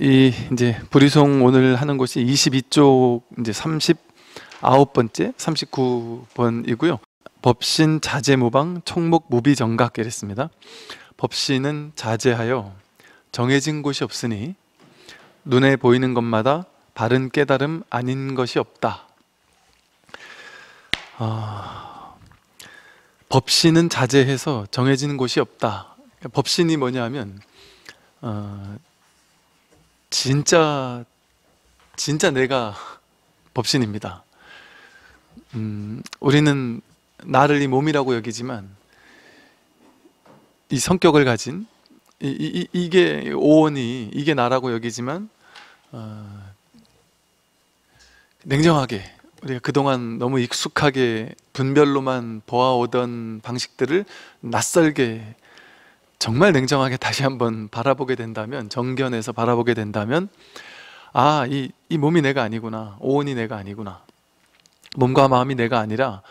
이 이제 부리송 오늘 하는 곳이 22쪽 이제 39번째 39번이고요. 법신 자제무방 총목 무비정각 이랬습니다. 법신은 자제하여 정해진 곳이 없으니 눈에 보이는 것마다 바른 깨달음 아닌 것이 없다. 어, 법신은 자제해서 정해진 곳이 없다. 법신이 뭐냐 하면 어, 진짜 진짜 내가 법신입니다. 음, 우리는 나를 이 몸이라고 여기지만 이 성격을 가진 이, 이게 오원이 이게 나라고 여기지만 어, 냉정하게 우리가 그동안 너무 익숙하게 분별로만 보아오던 방식들을 낯설게 정말 냉정하게 다시 한번 바라보게 된다면 정견에서 바라보게 된다면 아, 이, 이 몸이 내가 아니구나. 오온이 내가 아니구나. 몸과 마음이 내가 아니라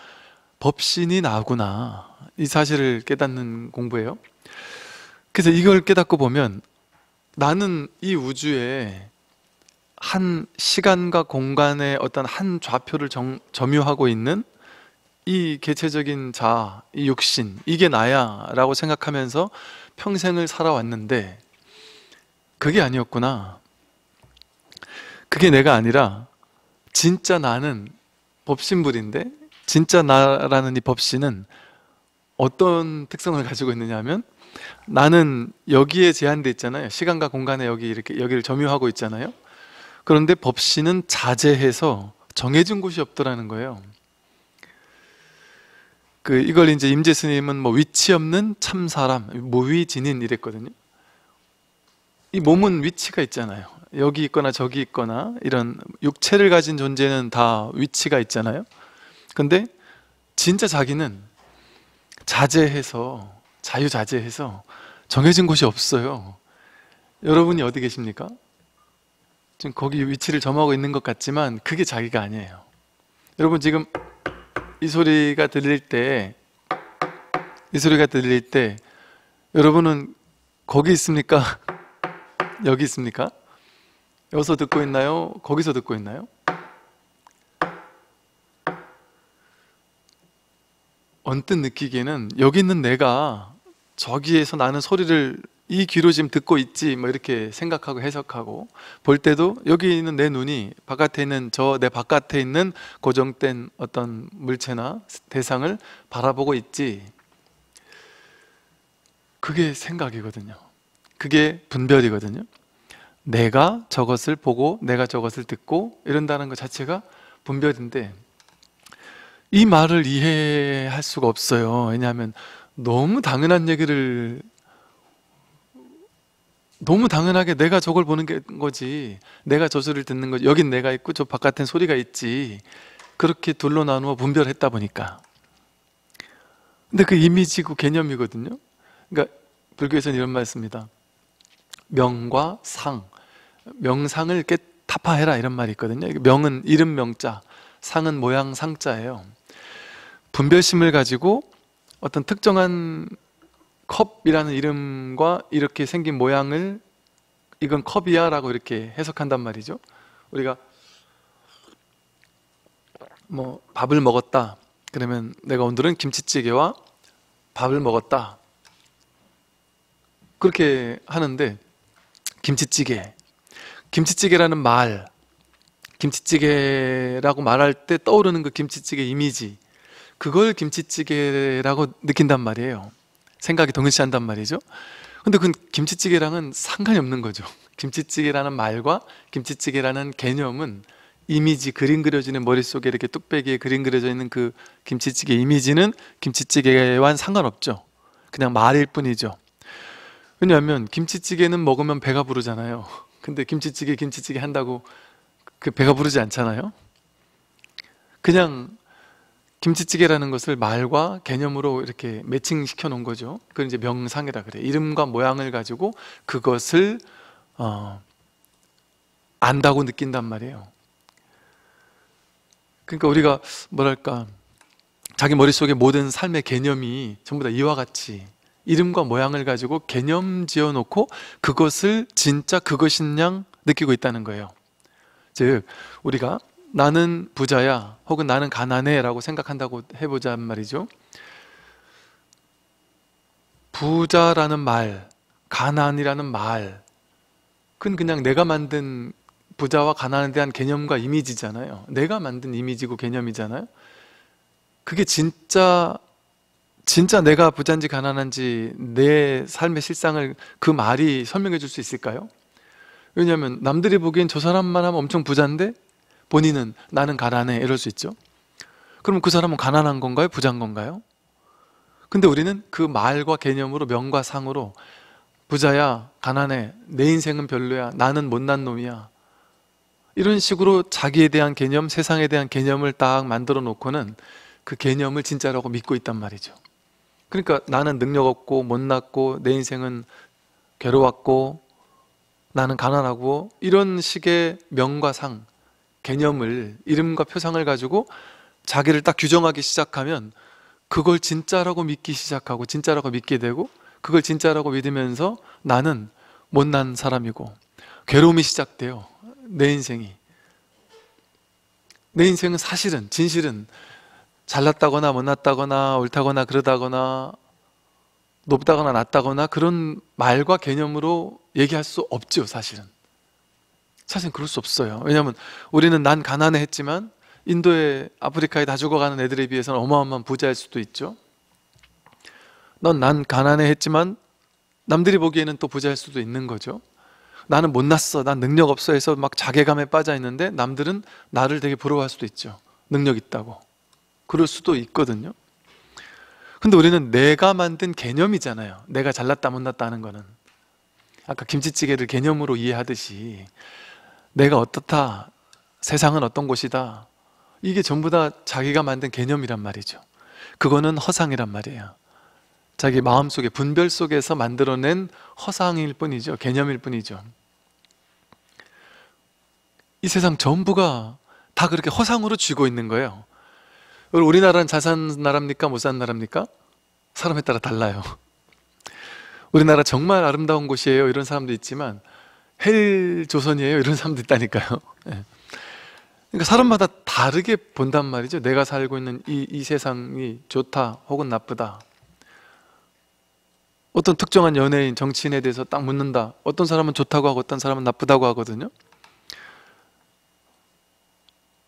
법신이 나구나. 이 사실을 깨닫는 공부예요. 그래서 이걸 깨닫고 보면 나는 이 우주에 한 시간과 공간의 어떤 한 좌표를 정, 점유하고 있는 이 개체적인 자, 이 육신, 이게 나야 라고 생각하면서 평생을 살아왔는데 그게 아니었구나. 그게 내가 아니라 진짜 나는 법신불인데 진짜 나라는 이 법신은 어떤 특성을 가지고 있느냐면 하 나는 여기에 제한돼 있잖아요. 시간과 공간에 여기 이렇게 여기를 점유하고 있잖아요. 그런데 법신은 자제해서 정해진 곳이 없더라는 거예요. 그 이걸 이제 임재 스님은 뭐 위치 없는 참 사람, 무위진인 이랬거든요. 이 몸은 위치가 있잖아요. 여기 있거나 저기 있거나 이런 육체를 가진 존재는 다 위치가 있잖아요. 근데 진짜 자기는 자제해서 자유자재해서 정해진 곳이 없어요. 여러분이 어디 계십니까? 지금 거기 위치를 점하고 있는 것 같지만 그게 자기가 아니에요. 여러분 지금 이 소리가 들릴 때, 이 소리가 들릴 때, 여러분은 거기 있습니까? 여기 있습니까? 여기서 듣고 있나요? 거기서 듣고 있나요? 언뜻 느끼기에는 여기 있는 내가 저기에서 나는 소리를 이 귀로 지금 듣고 있지 뭐 이렇게 생각하고 해석하고 볼 때도 여기 있는 내 눈이 바깥에 있는 저 내 바깥에 있는 고정된 어떤 물체나 대상을 바라보고 있지 그게 생각이거든요 그게 분별이거든요 내가 저것을 보고 내가 저것을 듣고 이런다는 것 자체가 분별인데 이 말을 이해할 수가 없어요 왜냐하면 너무 당연한 얘기를 너무 당연하게 내가 저걸 보는 게 거지 내가 저 소리를 듣는 거지 여긴 내가 있고 저 바깥엔 소리가 있지 그렇게 둘로 나누어 분별했다 보니까 근데 그 이미지고 개념이거든요 그러니까 불교에서는 이런 말씀입니다 명과 상 명상을 깨 타파해라 이런 말이 있거든요 명은 이름 명자 상은 모양 상자예요 분별심을 가지고 어떤 특정한 컵이라는 이름과 이렇게 생긴 모양을 이건 컵이야 라고 이렇게 해석한단 말이죠. 우리가 뭐 밥을 먹었다. 그러면 내가 오늘은 김치찌개와 밥을 먹었다. 그렇게 하는데 김치찌개, 김치찌개라는 말, 김치찌개라고 말할 때 떠오르는 그 김치찌개 이미지, 그걸 김치찌개라고 느낀단 말이에요. 생각이 동일시한단 말이죠. 근데 그 김치찌개랑은 상관이 없는 거죠. 김치찌개라는 말과 김치찌개라는 개념은 이미지 그림 그려지는 머릿속에 이렇게 뚝배기에 그림 그려져 있는 그 김치찌개 이미지는 김치찌개와는 상관없죠. 그냥 말일 뿐이죠. 왜냐하면 김치찌개는 먹으면 배가 부르잖아요. 근데 김치찌개 김치찌개 한다고 그 배가 부르지 않잖아요. 그냥 김치찌개라는 것을 말과 개념으로 이렇게 매칭시켜 놓은 거죠. 그 이제 명상이라 그래. 이름과 모양을 가지고 그것을 어, 안다고 느낀단 말이에요. 그러니까 우리가 뭐랄까 자기 머릿속에 모든 삶의 개념이 전부 다 이와 같이 이름과 모양을 가지고 개념 지어 놓고 그것을 진짜 그것인 양 느끼고 있다는 거예요. 즉 우리가 나는 부자야 혹은 나는 가난해라고 생각한다고 해보자 말이죠. 부자라는 말, 가난이라는 말, 그건 그냥 내가 만든 부자와 가난에 대한 개념과 이미지잖아요. 내가 만든 이미지고 개념이잖아요. 그게 진짜 진짜 내가 부자인지 가난한지 내 삶의 실상을 그 말이 설명해 줄 수 있을까요? 왜냐하면 남들이 보기엔 저 사람만 하면 엄청 부자인데 본인은 나는 가난해 이럴 수 있죠. 그럼 그 사람은 가난한 건가요? 부자인 건가요? 근데 우리는 그 말과 개념으로 명과 상으로 부자야, 가난해, 내 인생은 별로야, 나는 못난 놈이야 이런 식으로 자기에 대한 개념, 세상에 대한 개념을 딱 만들어 놓고는 그 개념을 진짜라고 믿고 있단 말이죠. 그러니까 나는 능력 없고 못났고 내 인생은 괴로웠고 나는 가난하고 이런 식의 명과 상 개념을 이름과 표상을 가지고 자기를 딱 규정하기 시작하면 그걸 진짜라고 믿기 시작하고 진짜라고 믿게 되고 그걸 진짜라고 믿으면서 나는 못난 사람이고 괴로움이 시작돼요. 내 인생이. 내 인생은 사실은 진실은 잘났다거나 못났다거나 옳다거나 그러다거나 높다거나 낮다거나 그런 말과 개념으로 얘기할 수 없죠, 사실은. 사실 그럴 수 없어요. 왜냐하면 우리는 난 가난해했지만 인도에 아프리카에 다 죽어가는 애들에 비해서는 어마어마한 부자일 수도 있죠. 넌 난 가난해했지만 남들이 보기에는 또 부자일 수도 있는 거죠. 나는 못났어, 난 능력 없어 해서 막 자괴감에 빠져 있는데 남들은 나를 되게 부러워할 수도 있죠. 능력 있다고. 그럴 수도 있거든요. 근데 우리는 내가 만든 개념이잖아요. 내가 잘났다 못났다 하는 거는. 아까 김치찌개를 개념으로 이해하듯이 내가 어떻다, 세상은 어떤 곳이다. 이게 전부 다 자기가 만든 개념이란 말이죠. 그거는 허상이란 말이에요. 자기 마음 속에, 분별 속에서 만들어낸 허상일 뿐이죠. 개념일 뿐이죠. 이 세상 전부가 다 그렇게 허상으로 쥐고 있는 거예요. 우리나라는 자산 나라입니까? 못산 나라입니까? 사람에 따라 달라요. 우리나라 정말 아름다운 곳이에요. 이런 사람도 있지만 헬 조선이에요 이런 사람도 있다니까요. 네. 그러니까 사람마다 다르게 본단 말이죠. 내가 살고 있는 이, 이 세상이 좋다 혹은 나쁘다. 어떤 특정한 연예인, 정치인에 대해서 딱 묻는다. 어떤 사람은 좋다고 하고 어떤 사람은 나쁘다고 하거든요.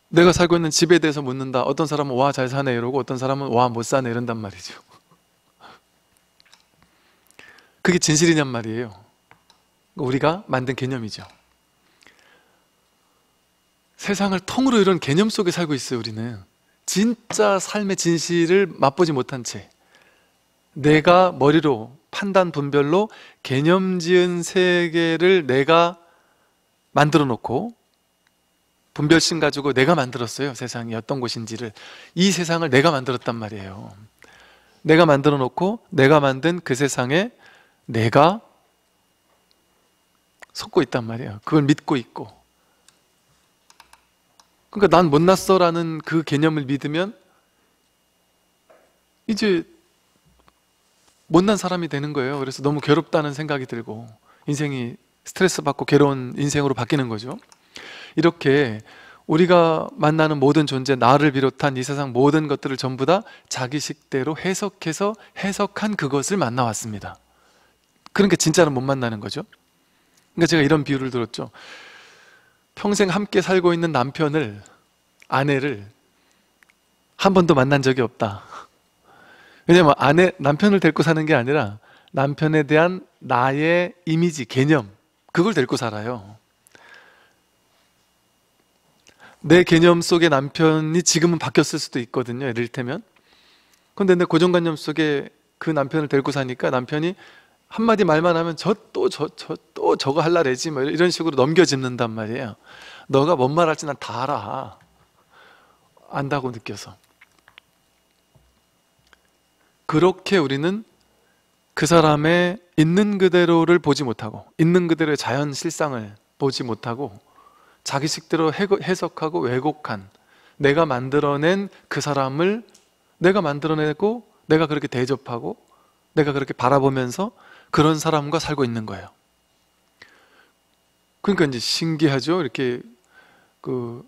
내가 살고 있는 집에 대해서 묻는다. 어떤 사람은 와 잘 사네 이러고 어떤 사람은 와 못 사네 이런단 말이죠. 그게 진실이냔 말이에요. 우리가 만든 개념이죠. 세상을 통으로 이런 개념 속에 살고 있어요, 우리는. 진짜 삶의 진실을 맛보지 못한 채. 내가 머리로 판단 분별로 개념 지은 세계를 내가 만들어 놓고 분별심 가지고 내가 만들었어요. 세상이 어떤 곳인지를. 이 세상을 내가 만들었단 말이에요. 내가 만들어 놓고 내가 만든 그 세상에 내가 속고 있단 말이에요. 그걸 믿고 있고. 그러니까 난 못났어라는 그 개념을 믿으면 이제 못난 사람이 되는 거예요. 그래서 너무 괴롭다는 생각이 들고 인생이 스트레스 받고 괴로운 인생으로 바뀌는 거죠. 이렇게 우리가 만나는 모든 존재, 나를 비롯한 이 세상 모든 것들을 전부 다 자기식대로 해석해서 해석한 그것을 만나왔습니다. 그러니까 진짜는 못 만나는 거죠. 그러니까 제가 이런 비유를 들었죠. 평생 함께 살고 있는 남편을, 아내를 한 번도 만난 적이 없다. 왜냐면 아내, 남편을 데리고 사는 게 아니라 남편에 대한 나의 이미지, 개념, 그걸 데리고 살아요. 내 개념 속에 남편이 지금은 바뀌었을 수도 있거든요. 이를테면. 근데 내 고정관념 속에 그 남편을 데리고 사니까 남편이 한마디 말만 하면 저 또저저또 저거 할라 그지뭐 이런 식으로 넘겨짚는단 말이에요. 너가 뭔말 할지 난 다 알아. 안다고 느껴서. 그렇게 우리는 그 사람의 있는 그대로를 보지 못하고 있는 그대로의 자연 실상을 보지 못하고 자기식대로 해석하고 왜곡한 내가 만들어낸 그 사람을 내가 만들어내고 내가 그렇게 대접하고 내가 그렇게 바라보면서 그런 사람과 살고 있는 거예요. 그러니까 이제 신기하죠. 이렇게 그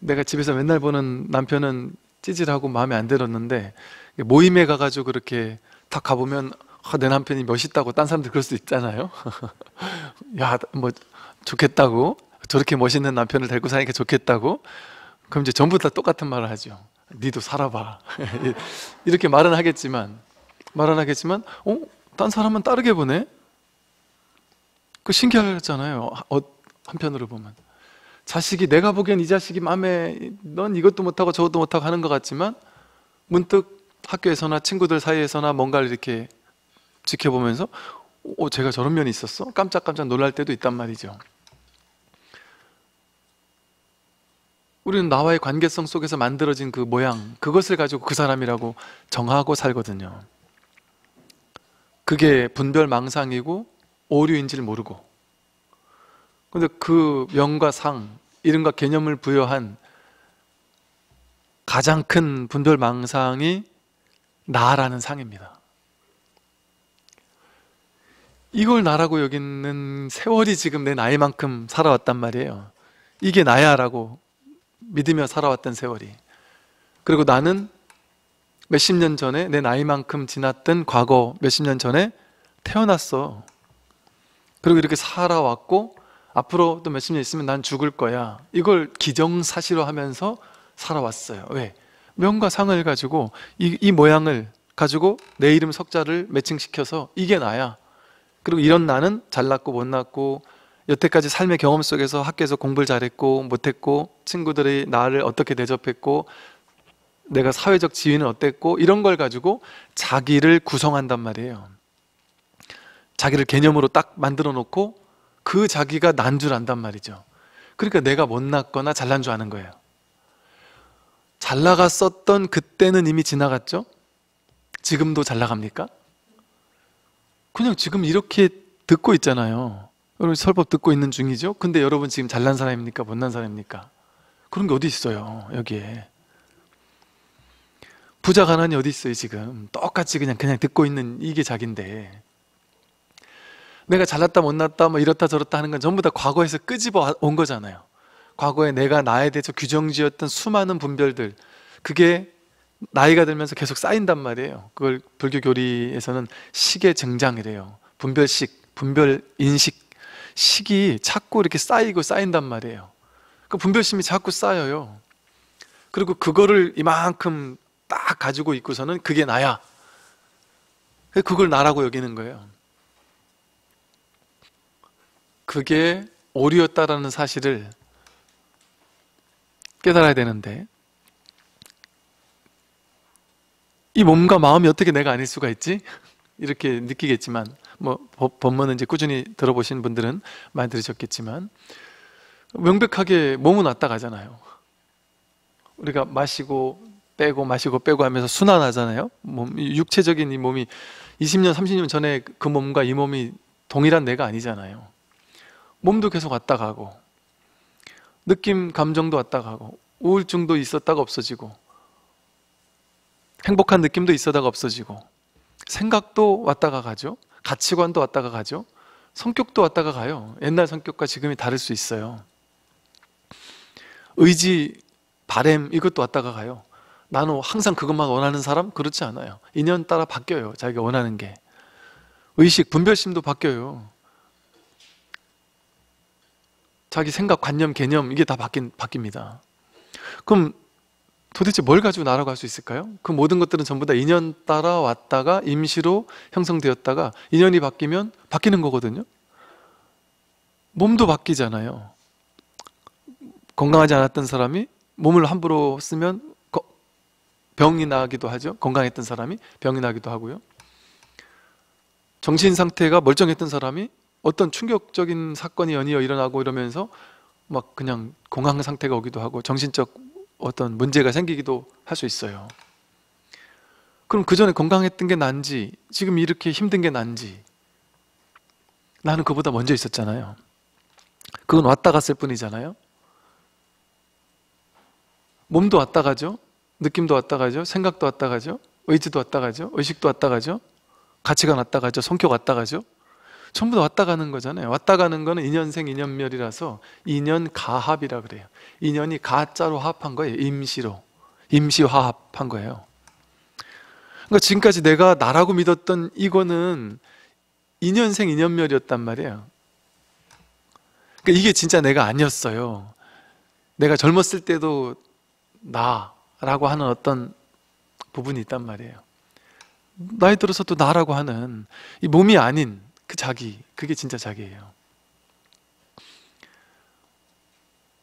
내가 집에서 맨날 보는 남편은 찌질하고 마음에 안 들었는데 모임에 가가지고 그렇게 딱 가보면 아, 내 남편이 멋있다고 딴 사람들 그럴 수 있잖아요. 야뭐 좋겠다고 저렇게 멋있는 남편을 데리고 사니까 좋겠다고 그럼 이제 전부 다 똑같은 말을 하죠. 니도 살아봐. 이렇게 말은 하겠지만 말은 하겠지만 어 딴사람은 따르게 보네? 그 신기하잖아요. 어, 한편으로 보면. 자식이 내가 보기엔 이 자식이 마음에 넌 이것도 못하고 저것도 못하고 하는 것 같지만 문득 학교에서나 친구들 사이에서나 뭔가를 이렇게 지켜보면서 오, 어, 제가 저런 면이 있었어? 깜짝깜짝 놀랄 때도 있단 말이죠. 우리는 나와의 관계성 속에서 만들어진 그 모양, 그것을 가지고 그 사람이라고 정하고 살거든요. 그게 분별망상이고 오류인지를 모르고 근데 그 명과 상, 이름과 개념을 부여한 가장 큰 분별망상이 나라는 상입니다. 이걸 나라고 여기는 세월이 지금 내 나이만큼 살아왔단 말이에요. 이게 나야라고 믿으며 살아왔던 세월이. 그리고 나는 몇십 년 전에 내 나이만큼 지났던 과거 몇십 년 전에 태어났어. 그리고 이렇게 살아왔고 앞으로 또 몇십 년 있으면 난 죽을 거야. 이걸 기정사실화하면서 살아왔어요. 왜? 명과 상을 가지고 이, 이 모양을 가지고 내 이름 석자를 매칭시켜서 이게 나야. 그리고 이런 나는 잘났고 못났고 여태까지 삶의 경험 속에서 학교에서 공부를 잘했고 못했고 친구들이 나를 어떻게 대접했고 내가 사회적 지위는 어땠고 이런 걸 가지고 자기를 구성한단 말이에요. 자기를 개념으로 딱 만들어 놓고 그 자기가 난 줄 안단 말이죠. 그러니까 내가 못났거나 잘난 줄 아는 거예요. 잘 나갔었던 그때는 이미 지나갔죠? 지금도 잘 나갑니까? 그냥 지금 이렇게 듣고 있잖아요. 여러분 설법 듣고 있는 중이죠? 근데 여러분 지금 잘난 사람입니까? 못난 사람입니까? 그런 게 어디 있어요, 여기에. 부자 가난이 어디 있어요 지금 똑같이 그냥 그냥 듣고 있는 이게 자기인데 내가 잘났다 못났다 뭐 이렇다 저렇다 하는 건 전부 다 과거에서 끄집어 온 거잖아요 과거에 내가 나에 대해서 규정지었던 수많은 분별들 그게 나이가 들면서 계속 쌓인단 말이에요 그걸 불교 교리에서는 식의 증장이래요 분별식, 분별인식 식이 자꾸 이렇게 쌓이고 쌓인단 말이에요 그 분별심이 자꾸 쌓여요 그리고 그거를 이만큼 딱 가지고 있고서는 그게 나야. 그걸 나라고 여기는 거예요. 그게 오류였다라는 사실을 깨달아야 되는데 이 몸과 마음이 어떻게 내가 아닐 수가 있지? 이렇게 느끼겠지만 뭐 법문은 이제 꾸준히 들어보신 분들은 많이 들으셨겠지만 명백하게 몸은 왔다 가잖아요. 우리가 마시고 빼고 마시고 빼고 하면서 순환하잖아요. 몸, 육체적인 이 몸이 20년, 30년 전에 그 몸과 이 몸이 동일한 내가 아니잖아요. 몸도 계속 왔다 가고 느낌, 감정도 왔다 가고 우울증도 있었다가 없어지고 행복한 느낌도 있었다가 없어지고 생각도 왔다가 가죠. 가치관도 왔다가 가죠. 성격도 왔다가 가요. 옛날 성격과 지금이 다를 수 있어요. 의지, 바램 이것도 왔다가 가요. 나는 항상 그것만 원하는 사람? 그렇지 않아요. 인연 따라 바뀌어요. 자기가 원하는 게. 의식, 분별심도 바뀌어요. 자기 생각, 관념, 개념 이게 다 바뀐, 바뀝니다. 그럼 도대체 뭘 가지고 날아갈 수 있을까요? 그 모든 것들은 전부 다 인연 따라 왔다가 임시로 형성되었다가 인연이 바뀌면 바뀌는 거거든요. 몸도 바뀌잖아요. 건강하지 않았던 사람이 몸을 함부로 쓰면 병이 나기도 하죠. 건강했던 사람이 병이 나기도 하고요. 정신 상태가 멀쩡했던 사람이 어떤 충격적인 사건이 연이어 일어나고 이러면서 막 그냥 공황 상태가 오기도 하고 정신적 어떤 문제가 생기기도 할 수 있어요. 그럼 그 전에 건강했던 게 난지, 지금 이렇게 힘든 게 난지. 나는 그보다 먼저 있었잖아요. 그건 왔다 갔을 뿐이잖아요. 몸도 왔다 가죠? 느낌도 왔다 가죠. 생각도 왔다 가죠. 의지도 왔다 가죠. 의식도 왔다 가죠. 가치관 왔다 가죠. 성격 왔다 가죠. 전부 다 왔다 가는 거잖아요. 왔다 가는 거는 인연생 인연멸이라서 인연 가합이라 그래요. 인연이 가짜로 합한 거예요. 임시로. 임시 화합한 거예요. 그러니까 지금까지 내가 나라고 믿었던 이거는 인연생 인연멸이었단 말이에요. 그러니까 이게 진짜 내가 아니었어요. 내가 젊었을 때도 나, 라고 하는 어떤 부분이 있단 말이에요. 나이 들어서 또 나라고 하는 이 몸이 아닌 그 자기, 그게 진짜 자기예요.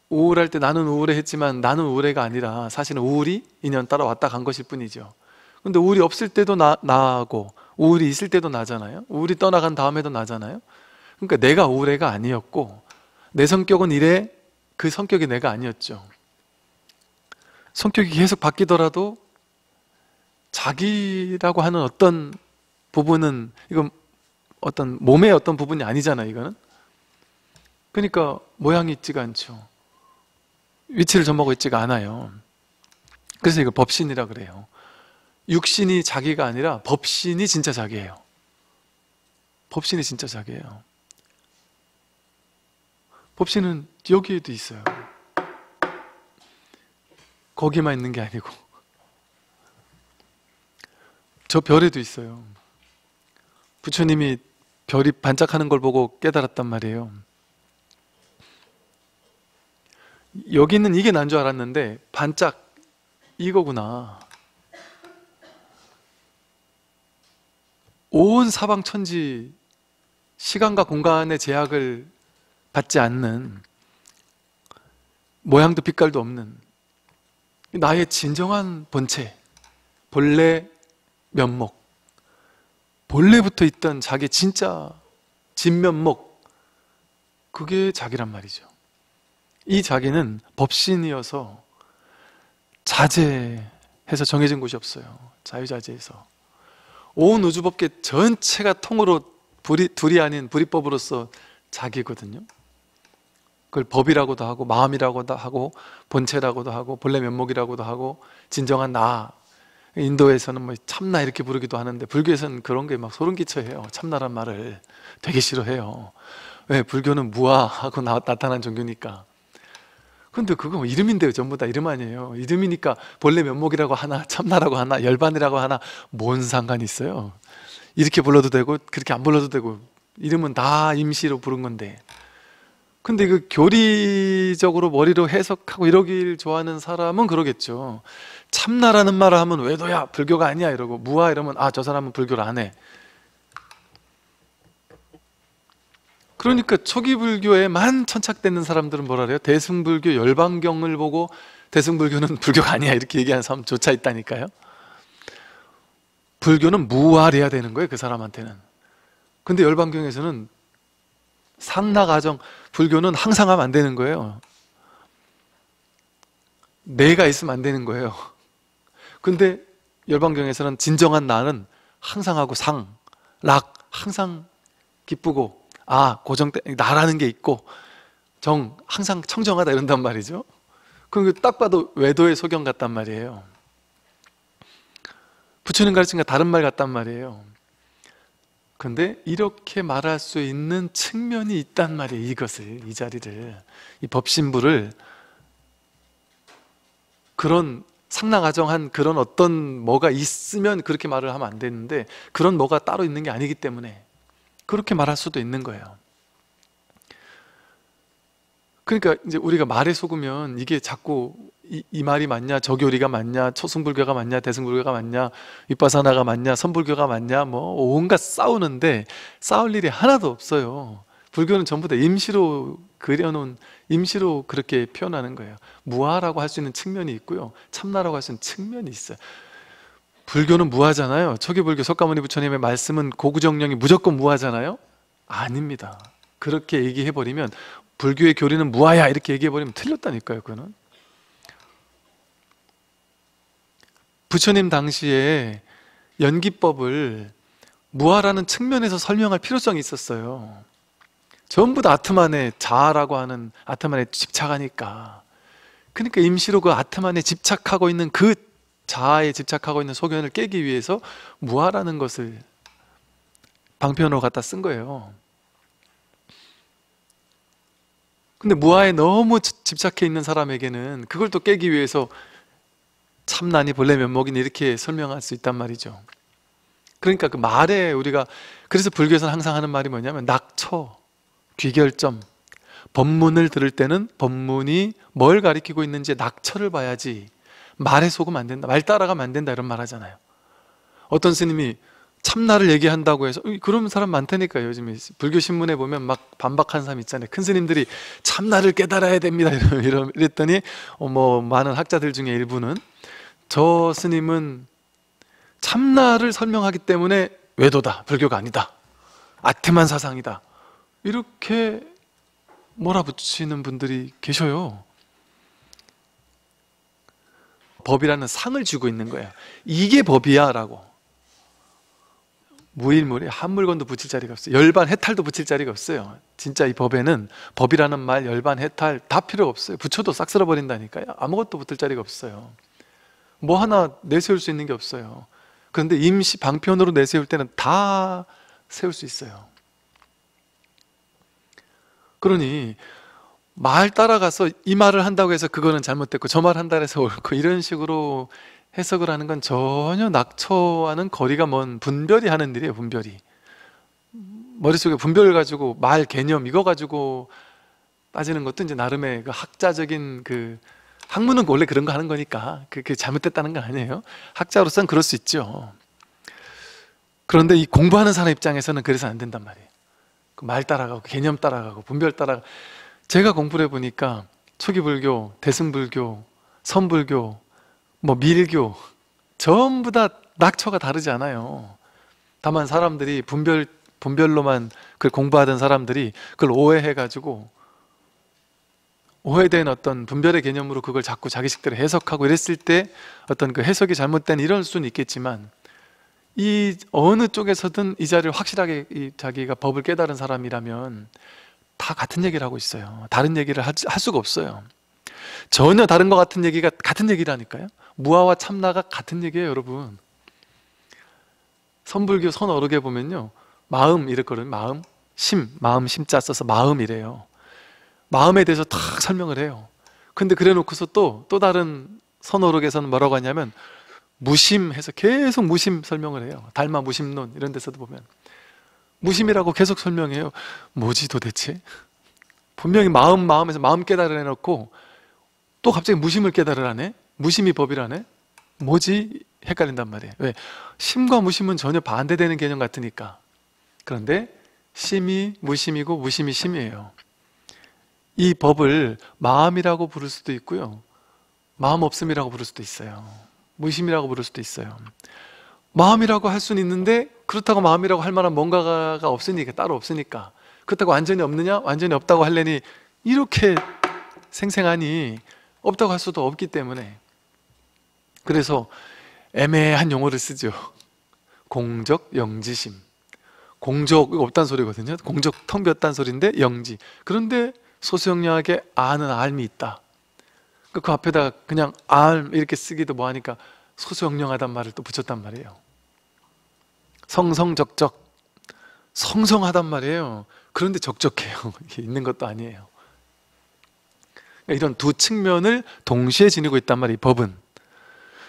우울할 때 나는 우울해 했지만 나는 우울해가 아니라 사실은 우울이 인연 따라 왔다 간 것일 뿐이죠. 근데 우울이 없을 때도 나, 나고 우울이 있을 때도 나잖아요. 우울이 떠나간 다음에도 나잖아요. 그러니까 내가 우울해가 아니었고 내 성격은 이래 그 성격이 내가 아니었죠. 성격이 계속 바뀌더라도 자기라고 하는 어떤 부분은 이건 어떤 몸의 어떤 부분이 아니잖아 요 이거는 그러니까 모양이 있지가 않죠 위치를 점하고 있지가 않아요 그래서 이거 법신이라 그래요 육신이 자기가 아니라 법신이 진짜 자기예요 법신이 진짜 자기예요 법신은 여기에도 있어요 거기만 있는 게 아니고 저 별에도 있어요. 부처님이 별이 반짝하는 걸 보고 깨달았단 말이에요. 여기는 이게 난 줄 알았는데 반짝 이거구나. 온 사방 천지 시간과 공간의 제약을 받지 않는 모양도 빛깔도 없는 나의 진정한 본체, 본래 면목, 본래부터 있던 자기 진짜 진면목, 그게 자기란 말이죠. 이 자기는 법신이어서 자제해서 정해진 곳이 없어요. 자유자재에서. 온 우주법계 전체가 통으로 불이, 둘이 아닌 불이법으로서 자기거든요. 그걸 법이라고도 하고 마음이라고도 하고 본체라고도 하고 본래 면목이라고도 하고 진정한 나 인도에서는 뭐 참나 이렇게 부르기도 하는데 불교에서는 그런 게 막 소름 끼쳐해요 참나란 말을 되게 싫어해요 왜 불교는 무아하고 나, 타난 종교니까 근데 그거 뭐 이름인데요 전부 다 이름 아니에요 이름이니까 본래 면목이라고 하나 참나라고 하나 열반이라고 하나 뭔 상관이 있어요 이렇게 불러도 되고 그렇게 안 불러도 되고 이름은 다 임시로 부른 건데 근데 그 교리적으로 머리로 해석하고 이러길 좋아하는 사람은 그러겠죠. 참나라는 말을 하면 외도야 불교가 아니야 이러고 무아 이러면 아 저 사람은 불교를 안 해. 그러니까 초기 불교에만 천착되는 사람들은 뭐라 그래요? 대승불교 열반경을 보고 대승불교는 불교가 아니야 이렇게 얘기하는 사람조차 있다니까요. 불교는 무활해야 되는 거예요 그 사람한테는. 근데 열반경에서는 상나가정 불교는 항상 하면 안 되는 거예요. 내가 있으면 안 되는 거예요. 근데 열방경에서는 진정한 나는 항상 하고 상, 락, 항상 기쁘고, 아, 고정, 나라는 게 있고, 정, 항상 청정하다 이런단 말이죠. 그럼 딱 봐도 외도의 소경 같단 말이에요. 부처님 가르침과 다른 말 같단 말이에요. 근데 이렇게 말할 수 있는 측면이 있단 말이에요. 이것을 이 자리를 이 법신부를 그런 상랑가정한 그런 어떤 뭐가 있으면 그렇게 말을 하면 안 되는데 그런 뭐가 따로 있는 게 아니기 때문에 그렇게 말할 수도 있는 거예요. 그러니까 이제 우리가 말에 속으면 이게 자꾸 이, 이 말이 맞냐, 저교리가 맞냐, 초승불교가 맞냐, 대승불교가 맞냐, 윗바사나가 맞냐, 선불교가 맞냐, 뭐 온갖 싸우는데 싸울 일이 하나도 없어요. 불교는 전부 다 임시로 그려놓은 임시로 그렇게 표현하는 거예요. 무아라고 할 수 있는 측면이 있고요. 참나라고 할 수 있는 측면이 있어요. 불교는 무하잖아요. 초기 불교 석가모니 부처님의 말씀은 고구정령이 무조건 무하잖아요. 아닙니다. 그렇게 얘기해 버리면 불교의 교리는 무아야 이렇게 얘기해 버리면 틀렸다니까요. 그는 거 부처님 당시에 연기법을 무아라는 측면에서 설명할 필요성이 있었어요. 전부 다 아트만의 자아라고 하는 아트만에 집착하니까. 그러니까 임시로 그 아트만에 집착하고 있는 그 자아에 집착하고 있는 소견을 깨기 위해서 무아라는 것을 방편으로 갖다 쓴 거예요. 근데 무아에 너무 집착해 있는 사람에게는 그걸 또 깨기 위해서 참나니 본래 면목이니 이렇게 설명할 수 있단 말이죠. 그러니까 그 말에 우리가 그래서 불교에서는 항상 하는 말이 뭐냐면 낙처, 귀결점, 법문을 들을 때는 법문이 뭘 가리키고 있는지 낙처를 봐야지 말에 속으면 안 된다, 말 따라가면 안 된다 이런 말 하잖아요. 어떤 스님이 참나를 얘기한다고 해서 그런 사람 많다니까요. 요즘 불교 신문에 보면 막반박하는 사람 있잖아요. 큰 스님들이 참나를 깨달아야 됩니다. 이랬더니뭐 어, 많은 학자들 중에 일부는 저 스님은 참나를 설명하기 때문에 외도다, 불교가 아니다, 아테만 사상이다 이렇게 몰아붙이는 분들이 계셔요. 법이라는 상을 주고 있는 거예요. 이게 법이야라고. 무일무리 한 물건도 붙일 자리가 없어요. 열반 해탈도 붙일 자리가 없어요. 진짜 이 법에는 법이라는 말 열반 해탈 다 필요 없어요. 붙여도 싹 쓸어버린다니까요. 아무것도 붙을 자리가 없어요. 뭐 하나 내세울 수 있는 게 없어요. 그런데 임시 방편으로 내세울 때는 다 세울 수 있어요. 그러니 말 따라가서 이 말을 한다고 해서 그거는 잘못됐고 저 말 한다 해서 옳고 이런 식으로 해석을 하는 건 전혀 낙처와는 거리가 먼 분별이 하는 일이에요 분별이 머릿속에 분별 가지고 말 개념 이거 가지고 따지는 것도 이제 나름의 그 학자적인 그 학문은 원래 그런 거 하는 거니까 그게 그 잘못됐다는 거 아니에요. 학자로서는 그럴 수 있죠. 그런데 이 공부하는 사람 입장에서는 그래서 안 된단 말이에요. 그말 따라가고 개념 따라가고 분별 따라가. 제가 공부를 해보니까 초기 불교, 대승 불교, 선불교, 뭐 밀교 전부 다 낙처가 다르지 않아요. 다만 사람들이 분별 분별로만 그걸 공부하던 사람들이 그걸 오해해가지고 오해된 어떤 분별의 개념으로 그걸 자꾸 자기식대로 해석하고 이랬을 때 어떤 그 해석이 잘못된 이럴 수는 있겠지만 이 어느 쪽에서든 이 자리를 확실하게 이 자기가 법을 깨달은 사람이라면 다 같은 얘기를 하고 있어요. 다른 얘기를 할 수가 없어요. 전혀 다른 것 같은 얘기가 같은 얘기라니까요. 무아와 참나가 같은 얘기예요, 여러분. 선불교 선어록에 보면요. 마음 이랬거든요. 마음, 심, 마음 심자 써서 마음이래요. 마음에 대해서 탁 설명을 해요. 근데 그래 놓고서 또, 또 다른 선호록에서는 뭐라고 하냐면, 무심해서 계속 무심 설명을 해요. 달마 무심론 이런 데서도 보면. 무심이라고 계속 설명해요. 뭐지 도대체? 분명히 마음, 마음에서 마음 깨달을 해놓고, 또 갑자기 무심을 깨달으라네? 무심이 법이라네? 뭐지? 헷갈린단 말이에요. 왜? 심과 무심은 전혀 반대되는 개념 같으니까. 그런데 심이 무심이고 무심이 심이에요. 이 법을 마음이라고 부를 수도 있고요. 마음 없음이라고 부를 수도 있어요. 무심이라고 부를 수도 있어요. 마음이라고 할 수는 있는데 그렇다고 마음이라고 할 만한 뭔가가 없으니까 따로 없으니까 그렇다고 완전히 없느냐? 완전히 없다고 할래니 이렇게 생생하니 없다고 할 수도 없기 때문에 그래서 애매한 용어를 쓰죠. 공적 영지심. 공적 없단 소리거든요. 공적 텅비었다 소리인데 영지. 그런데 소수형량에게 아는 알미 있다. 그, 그 앞에다가 그냥 알 이렇게 쓰기도 뭐하니까 소수형령하단 말을 또 붙였단 말이에요. 성성적적 성성하단 말이에요. 그런데 적적해요. 있는 것도 아니에요. 그러니까 이런 두 측면을 동시에 지니고 있단 말이에요. 법은.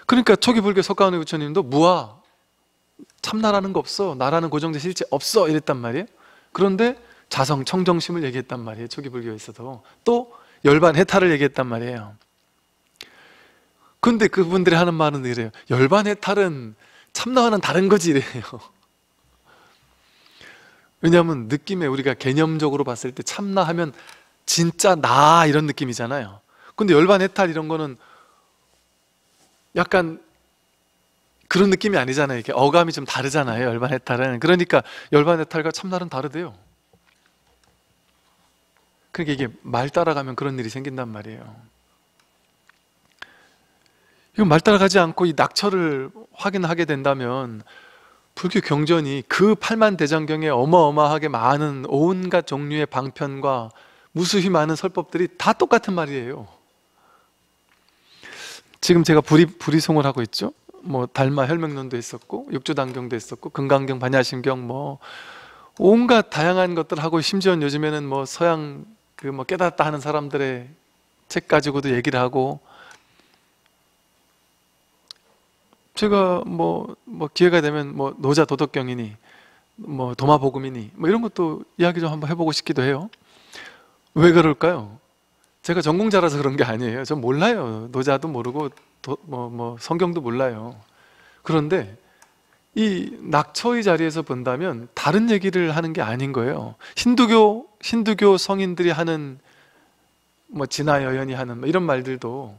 그러니까 초기 불교 석가모니 부처님도 무아 참나라는 거 없어. 나라는 고정된 실체 없어. 이랬단 말이에요. 그런데 자성 청정심을 얘기했단 말이에요. 초기 불교에서도 또 열반 해탈을 얘기했단 말이에요. 근데 그분들이 하는 말은 이래요. 열반 해탈은 참나와는 다른 거지 이래요. 왜냐하면 느낌에 우리가 개념적으로 봤을 때 참나 하면 진짜 나 이런 느낌이잖아요. 근데 열반 해탈 이런 거는 약간 그런 느낌이 아니잖아요. 이게 렇 어감이 좀 다르잖아요. 열반 해탈은. 그러니까 열반 해탈과 참나는 다르대요. 그러니까 이게 말 따라가면 그런 일이 생긴단 말이에요. 이거 말 따라가지 않고 이 낙처를 확인하게 된다면 불교 경전이 그 팔만 대장경에 어마어마하게 많은 온갖 종류의 방편과 무수히 많은 설법들이 다 똑같은 말이에요. 지금 제가 불이, 불이송을 하고 있죠. 뭐 달마 혈맥론도 있었고 육조단경도 있었고 금강경 반야심경 뭐 온갖 다양한 것들 하고 심지어 요즘에는 뭐 서양 그뭐 깨닫다 하는 사람들의 책 가지고도 얘기를 하고 제가 뭐, 뭐 기회가 되면 뭐 노자 도덕경이니 뭐 도마복음이니 뭐 이런 것도 이야기 좀 한번 해보고 싶기도 해요. 왜 그럴까요? 제가 전공자라서 그런 게 아니에요. 전 몰라요. 노자도 모르고 도, 뭐, 뭐 성경도 몰라요. 그런데 이 낙처의 자리에서 본다면 다른 얘기를 하는 게 아닌 거예요. 힌두교 힌두교 성인들이 하는 뭐 진화 여연이 하는 뭐 이런 말들도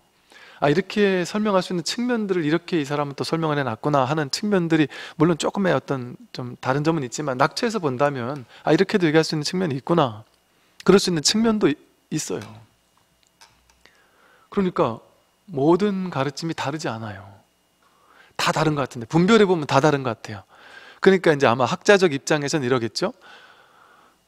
아 이렇게 설명할 수 있는 측면들을 이렇게 이 사람은 또 설명을 해놨구나 하는 측면들이 물론 조금의 어떤 좀 다른 점은 있지만 낙처에서 본다면 아 이렇게도 얘기할 수 있는 측면이 있구나 그럴 수 있는 측면도 있어요 그러니까 모든 가르침이 다르지 않아요 다 다른 것 같은데 분별해 보면 다 다른 것 같아요 그러니까 이제 아마 학자적 입장에서는 이러겠죠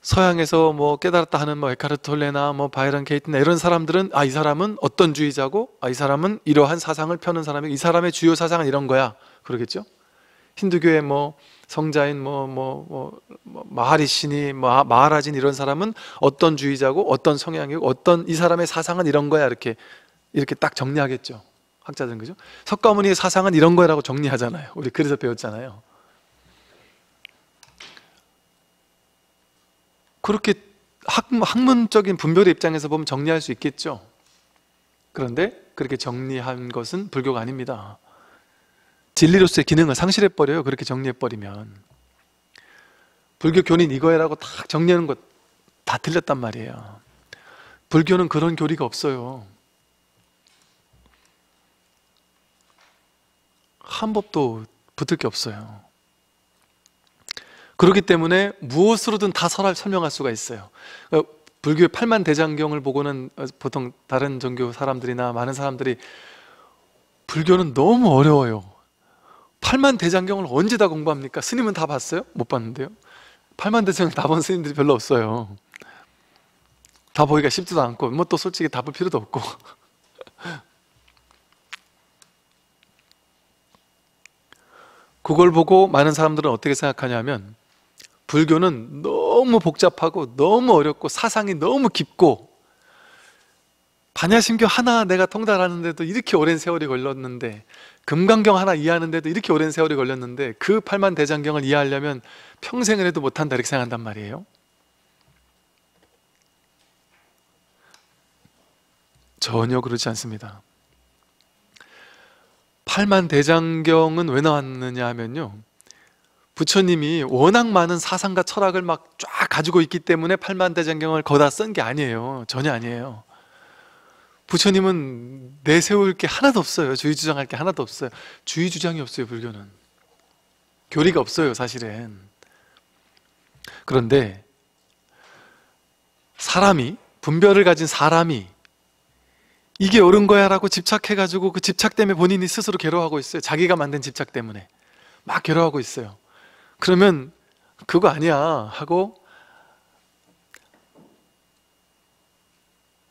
서양에서 뭐 깨달았다 하는 뭐 에카르트 톨레나 뭐 바이런 케이트나 이런 사람들은 아 이 사람은 어떤 주의자고 아 이 사람은 이러한 사상을 펴는 사람이 이 사람의 주요 사상은 이런 거야 그러겠죠. 힌두교의 뭐 성자인 뭐뭐뭐 뭐, 마하리시니 마, 마하라진 이런 사람은 어떤 주의자고 어떤 성향이고 어떤 이 사람의 사상은 이런 거야 이렇게 이렇게 딱 정리하겠죠. 학자들은 그죠? 석가모니의 사상은 이런 거라고 정리하잖아요. 우리 그래서 배웠잖아요. 그렇게 학문적인 분별의 입장에서 보면 정리할 수 있겠죠. 그런데 그렇게 정리한 것은 불교가 아닙니다. 진리로서의 기능을 상실해버려요. 그렇게 정리해버리면. 불교 교리는 이거야라고 딱 정리하는 것 다 틀렸단 말이에요. 불교는 그런 교리가 없어요. 한 법도 붙을 게 없어요. 그렇기 때문에 무엇으로든 다 설명할 수가 있어요. 그러니까 불교의 팔만 대장경을 보고는 보통 다른 종교 사람들이나 많은 사람들이 불교는 너무 어려워요. 팔만 대장경을 언제 다 공부합니까? 스님은 다 봤어요? 못 봤는데요. 팔만 대장경 다 본 스님들이 별로 없어요. 다 보기가 쉽지도 않고 뭐 또 솔직히 다 볼 필요도 없고 그걸 보고 많은 사람들은 어떻게 생각하냐면 불교는 너무 복잡하고 너무 어렵고 사상이 너무 깊고 반야심교 하나 내가 통달하는데도 이렇게 오랜 세월이 걸렸는데 금강경 하나 이해하는데도 이렇게 오랜 세월이 걸렸는데 그 팔만 대장경을 이해하려면 평생을 해도 못한다 이렇게 생각한단 말이에요 전혀 그렇지 않습니다 팔만 대장경은 왜 나왔느냐 하면요 부처님이 워낙 많은 사상과 철학을 막 쫙 가지고 있기 때문에 팔만대장경을 거다 쓴 게 아니에요. 전혀 아니에요. 부처님은 내세울 게 하나도 없어요. 주의 주장할 게 하나도 없어요. 주의 주장이 없어요, 불교는. 교리가 없어요, 사실은. 그런데 사람이 분별을 가진 사람이 이게 옳은 거야 라고 집착해가지고 그 집착 때문에 본인이 스스로 괴로워하고 있어요. 자기가 만든 집착 때문에. 막 괴로워하고 있어요. 그러면 그거 아니야 하고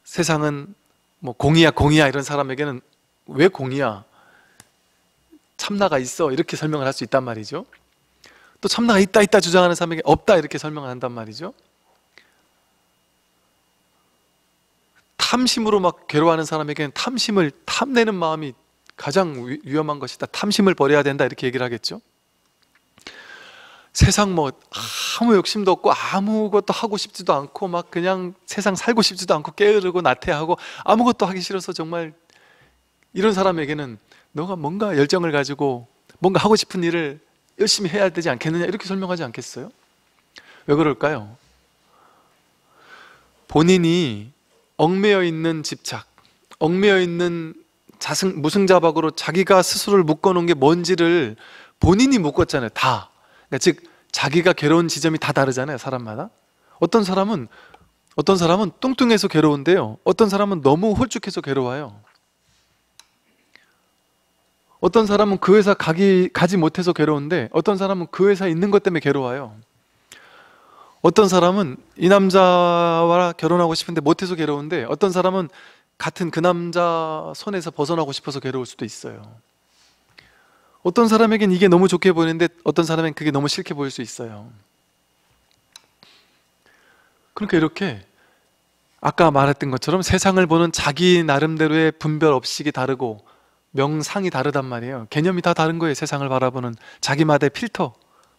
세상은 뭐 공이야 공이야 이런 사람에게는 왜 공이야 참나가 있어 이렇게 설명을 할 수 있단 말이죠 또 참나가 있다 있다 주장하는 사람에게 없다 이렇게 설명을 한단 말이죠 탐심으로 막 괴로워하는 사람에게는 탐심을 탐내는 마음이 가장 위험한 것이다 탐심을 버려야 된다 이렇게 얘기를 하겠죠 세상 뭐 아무 욕심도 없고 아무것도 하고 싶지도 않고 막 그냥 세상 살고 싶지도 않고 게으르고 나태하고 아무것도 하기 싫어서 정말 이런 사람에게는 너가 뭔가 열정을 가지고 뭔가 하고 싶은 일을 열심히 해야 되지 않겠느냐 이렇게 설명하지 않겠어요? 왜 그럴까요? 본인이 얽매여 있는 집착, 얽매여 있는 자승, 무승자박으로 자기가 스스로를 묶어놓은 게 뭔지를 본인이 묶었잖아요. 다. 그러니까 즉 자기가 괴로운 지점이 다 다르잖아요, 사람마다. 어떤 사람은 어떤 사람은 뚱뚱해서 괴로운데요. 어떤 사람은 너무 홀쭉해서 괴로워요. 어떤 사람은 그 회사 가기, 가지 못해서 괴로운데 어떤 사람은 그 회사 있는 것 때문에 괴로워요. 어떤 사람은 이 남자와 결혼하고 싶은데 못해서 괴로운데 어떤 사람은 같은 그 남자 손에서 벗어나고 싶어서 괴로울 수도 있어요. 어떤 사람에겐 이게 너무 좋게 보이는데 어떤 사람엔 그게 너무 싫게 보일 수 있어요. 그러니까 이렇게 아까 말했던 것처럼 세상을 보는 자기 나름대로의 분별 업식이 다르고 명상이 다르단 말이에요. 개념이 다 다른 거예요. 세상을 바라보는 자기마다의 필터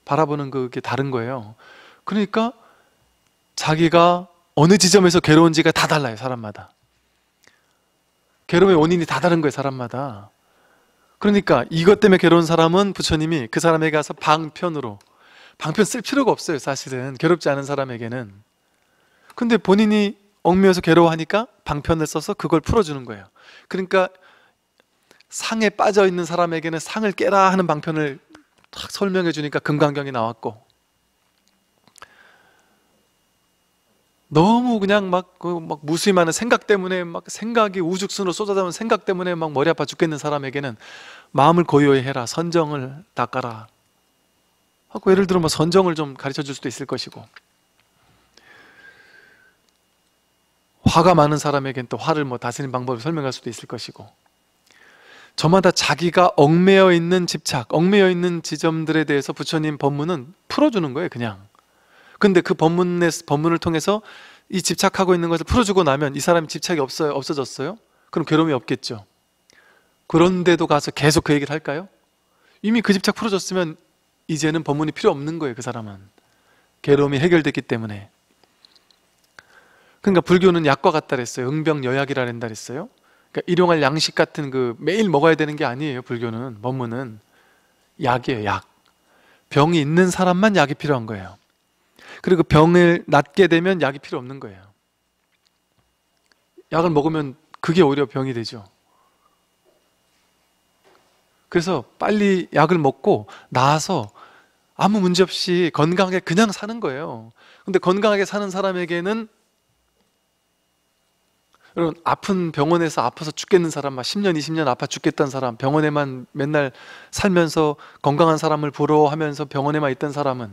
바라보는 그게 다른 거예요. 그러니까 자기가 어느 지점에서 괴로운지가 다 달라요. 사람마다. 괴로움의 원인이 다 다른 거예요. 사람마다. 그러니까 이것 때문에 괴로운 사람은 부처님이 그 사람에게 가서 방편으로 방편 쓸 필요가 없어요 사실은 괴롭지 않은 사람에게는 근데 본인이 얽매여서 괴로워하니까 방편을 써서 그걸 풀어주는 거예요 그러니까 상에 빠져있는 사람에게는 상을 깨라 하는 방편을 딱 설명해 주니까 금강경이 나왔고 너무 그냥 막, 그 막 무수히 많은 생각 때문에 막 생각이 우죽순으로 쏟아져오는 생각 때문에 막 머리 아파 죽겠는 사람에게는 마음을 고요히 해라. 선정을 닦아라. 하고 예를 들어 뭐 선정을 좀 가르쳐 줄 수도 있을 것이고. 화가 많은 사람에게는또 화를 뭐 다스리는 방법을 설명할 수도 있을 것이고. 저마다 자기가 얽매여 있는 집착, 얽매여 있는 지점들에 대해서 부처님 법문은 풀어주는 거예요, 그냥. 근데 그 법문에, 법문을 통해서 이 집착하고 있는 것을 풀어주고 나면 이 사람이 집착이 없어요, 없어졌어요? 그럼 괴로움이 없겠죠. 그런데도 가서 계속 그 얘기를 할까요? 이미 그 집착 풀어줬으면 이제는 법문이 필요 없는 거예요, 그 사람은. 괴로움이 해결됐기 때문에. 그러니까 불교는 약과 같다 그랬어요. 응병여약이라 그다 그랬어요. 그러니까 일용할 양식 같은 그 매일 먹어야 되는 게 아니에요, 불교는. 법문은. 약이에요, 약. 병이 있는 사람만 약이 필요한 거예요. 그리고 병을 낫게 되면 약이 필요 없는 거예요. 약을 먹으면 그게 오히려 병이 되죠. 그래서 빨리 약을 먹고 나아서 아무 문제 없이 건강하게 그냥 사는 거예요. 근데 건강하게 사는 사람에게는 여러분 아픈 병원에서 아파서 죽겠는 사람 막 10년 20년 아파 죽겠다는 사람 병원에만 맨날 살면서 건강한 사람을 보러 하면서 병원에만 있던 사람은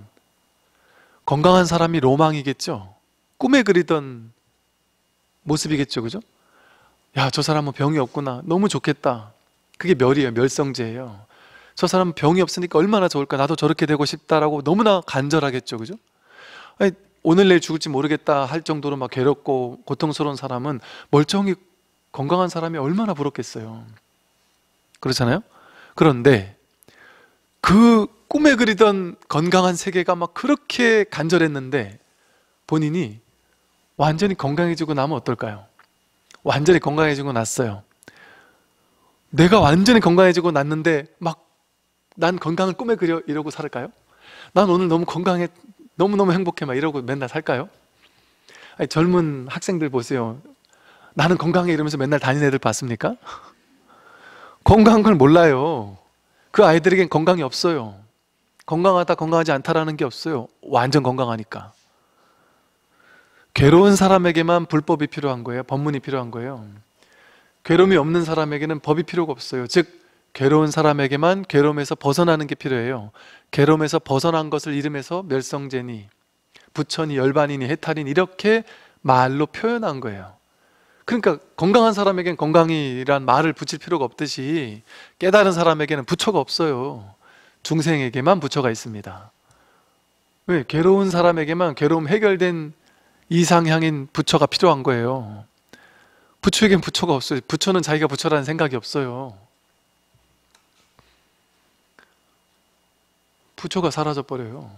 건강한 사람이 로망이겠죠. 꿈에 그리던 모습이겠죠. 그죠? 야, 저 사람은 병이 없구나. 너무 좋겠다. 그게 멸이에요. 멸성제예요. 저 사람은 병이 없으니까 얼마나 좋을까. 나도 저렇게 되고 싶다라고 너무나 간절하겠죠. 그죠? 아니, 오늘 내일 죽을지 모르겠다 할 정도로 막 괴롭고 고통스러운 사람은 멀쩡히 건강한 사람이 얼마나 부럽겠어요. 그렇잖아요? 그런데 그 꿈에 그리던 건강한 세계가 막 그렇게 간절했는데 본인이 완전히 건강해지고 나면 어떨까요? 완전히 건강해지고 났어요. 내가 완전히 건강해지고 났는데 막 난 건강을 꿈에 그려 이러고 살까요? 난 오늘 너무 건강해, 너무너무 행복해 막 이러고 맨날 살까요? 아니, 젊은 학생들 보세요. 나는 건강해 이러면서 맨날 다니는 애들 봤습니까? 건강한 걸 몰라요. 그 아이들에겐 건강이 없어요. 건강하다 건강하지 않다라는 게 없어요. 완전 건강하니까. 괴로운 사람에게만 불법이 필요한 거예요. 법문이 필요한 거예요. 괴로움이 없는 사람에게는 법이 필요가 없어요. 즉 괴로운 사람에게만 괴로움에서 벗어나는 게 필요해요. 괴로움에서 벗어난 것을 이름에서 멸성제니, 부처니, 열반이니, 해탈이니 이렇게 말로 표현한 거예요. 그러니까 건강한 사람에겐 건강이란 말을 붙일 필요가 없듯이 깨달은 사람에게는 부처가 없어요. 중생에게만 부처가 있습니다. 왜? 괴로운 사람에게만 괴로움 해결된 이상향인 부처가 필요한 거예요. 부처에겐 부처가 없어요. 부처는 자기가 부처라는 생각이 없어요. 부처가 사라져버려요.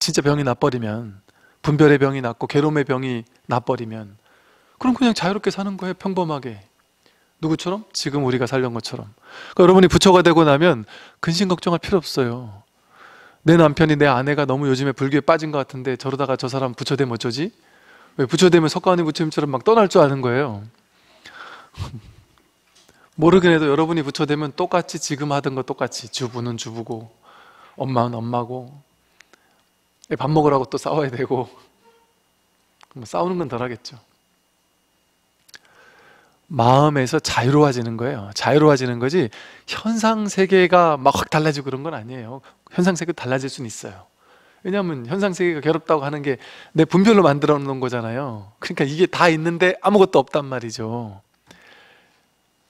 진짜 병이 나버리면 분별의 병이 났고 괴로움의 병이 나버리면 그럼 그냥 자유롭게 사는 거예요. 평범하게. 누구처럼? 지금 우리가 살던 것처럼. 그러니까 여러분이 부처가 되고 나면 근심 걱정할 필요 없어요. 내 남편이 내 아내가 너무 요즘에 불교에 빠진 것 같은데 저러다가 저 사람 부처 되면 어쩌지? 왜 부처 되면 석가모니 부처님처럼 막 떠날 줄 아는 거예요. 모르긴 해도 여러분이 부처 되면 똑같이 지금 하던 거 똑같이 주부는 주부고 엄마는 엄마고 밥 먹으라고 또 싸워야 되고 뭐 싸우는 건 덜하겠죠. 마음에서 자유로워지는 거예요. 자유로워지는 거지 현상 세계가 막 확 달라지고 그런 건 아니에요. 현상 세계도 달라질 수는 있어요. 왜냐하면 현상 세계가 괴롭다고 하는 게 내 분별로 만들어 놓은 거잖아요. 그러니까 이게 다 있는데 아무것도 없단 말이죠.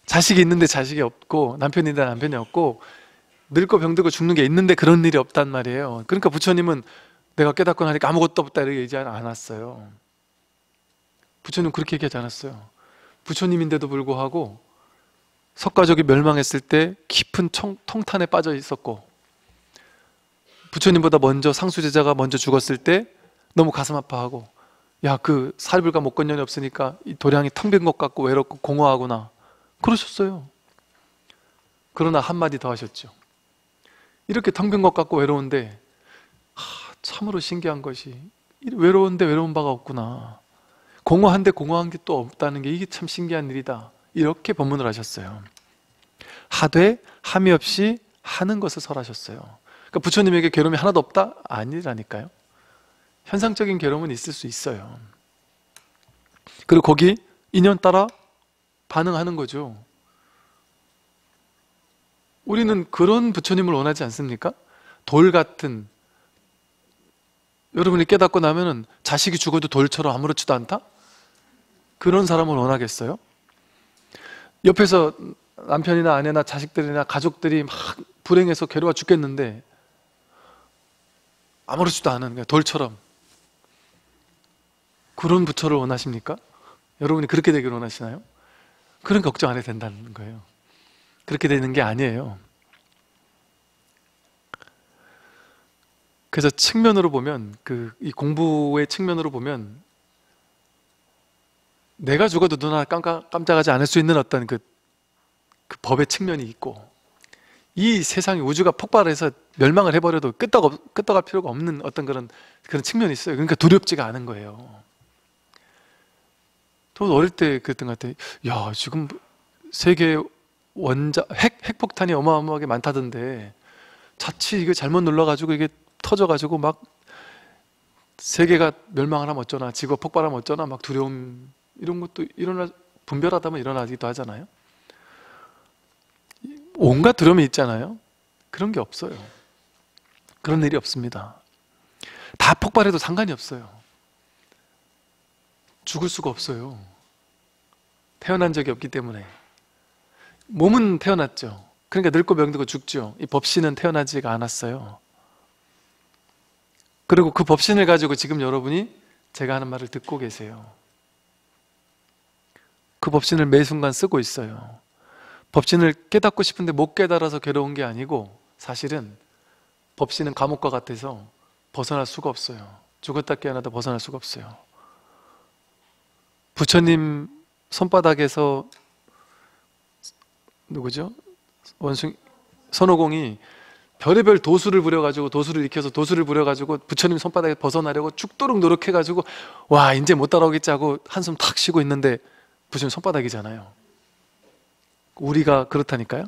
자식이 있는데 자식이 없고 남편이 있는데 남편이 없고 늙고 병들고 죽는 게 있는데 그런 일이 없단 말이에요. 그러니까 부처님은 내가 깨닫고 나니까 아무것도 없다 이렇게 얘기하지 않았어요. 부처님 그렇게 얘기하지 않았어요. 부처님인데도 불구하고 석가족이 멸망했을 때 깊은 청, 통탄에 빠져 있었고 부처님보다 먼저 상수제자가 먼저 죽었을 때 너무 가슴 아파하고 야 그 사불과 목건년이 없으니까 이 도량이 텅 빈 것 같고 외롭고 공허하구나 그러셨어요 그러나 한마디 더 하셨죠 이렇게 텅 빈 것 같고 외로운데 하, 참으로 신기한 것이 외로운데 외로운 바가 없구나 공허한데 공허한 게 또 없다는 게 이게 참 신기한 일이다. 이렇게 법문을 하셨어요. 하되 함이 없이 하는 것을 설하셨어요. 그러니까 부처님에게 괴로움이 하나도 없다? 아니라니까요. 현상적인 괴로움은 있을 수 있어요. 그리고 거기 인연 따라 반응하는 거죠. 우리는 그런 부처님을 원하지 않습니까? 돌 같은 여러분이 깨닫고 나면은 자식이 죽어도 돌처럼 아무렇지도 않다? 그런 사람을 원하겠어요? 옆에서 남편이나 아내나 자식들이나 가족들이 막 불행해서 괴로워 죽겠는데 아무렇지도 않은 돌처럼. 그런 부처를 원하십니까? 여러분이 그렇게 되길 원하시나요? 그런 걱정 안 해도 된다는 거예요. 그렇게 되는 게 아니에요. 그래서 측면으로 보면 그 이 공부의 측면으로 보면 내가 죽어도 누나 깜깜 깜짝하지 않을 수 있는 어떤 그, 그 법의 측면이 있고 이 세상이 우주가 폭발해서 멸망을 해버려도 끄떡 끄떡할 필요가 없는 어떤 그런 그런 측면이 있어요. 그러니까 두렵지가 않은 거예요. 저 어릴 때 그랬던 것 같아요. 야 지금 세계 원자 핵 핵폭탄이 어마어마하게 많다던데 자칫 이거 잘못 눌러가지고 이게 터져가지고 막 세계가 멸망하면 어쩌나, 지구 폭발하면 어쩌나, 막 두려움 이런 것도 일어나 분별하다면 일어나기도 하잖아요. 온갖 두려움이 있잖아요. 그런 게 없어요. 그런 일이 없습니다. 다 폭발해도 상관이 없어요. 죽을 수가 없어요. 태어난 적이 없기 때문에. 몸은 태어났죠. 그러니까 늙고 병들고 죽죠. 이 법신은 태어나지가 않았어요. 그리고 그 법신을 가지고 지금 여러분이 제가 하는 말을 듣고 계세요. 그 법신을 매 순간 쓰고 있어요. 법신을 깨닫고 싶은데 못 깨달아서 괴로운 게 아니고 사실은 법신은 감옥과 같아서 벗어날 수가 없어요. 죽었다 깨어나다 벗어날 수가 없어요. 부처님 손바닥에서 누구죠? 원숭이 선호공이 별의별 도수를 부려가지고 도수를 익혀서 도수를 부려가지고 부처님 손바닥에 벗어나려고 죽도록 노력해가지고 와 이제 못 따라오겠지 하고 한숨 탁 쉬고 있는데 부처님 손바닥이잖아요 우리가 그렇다니까요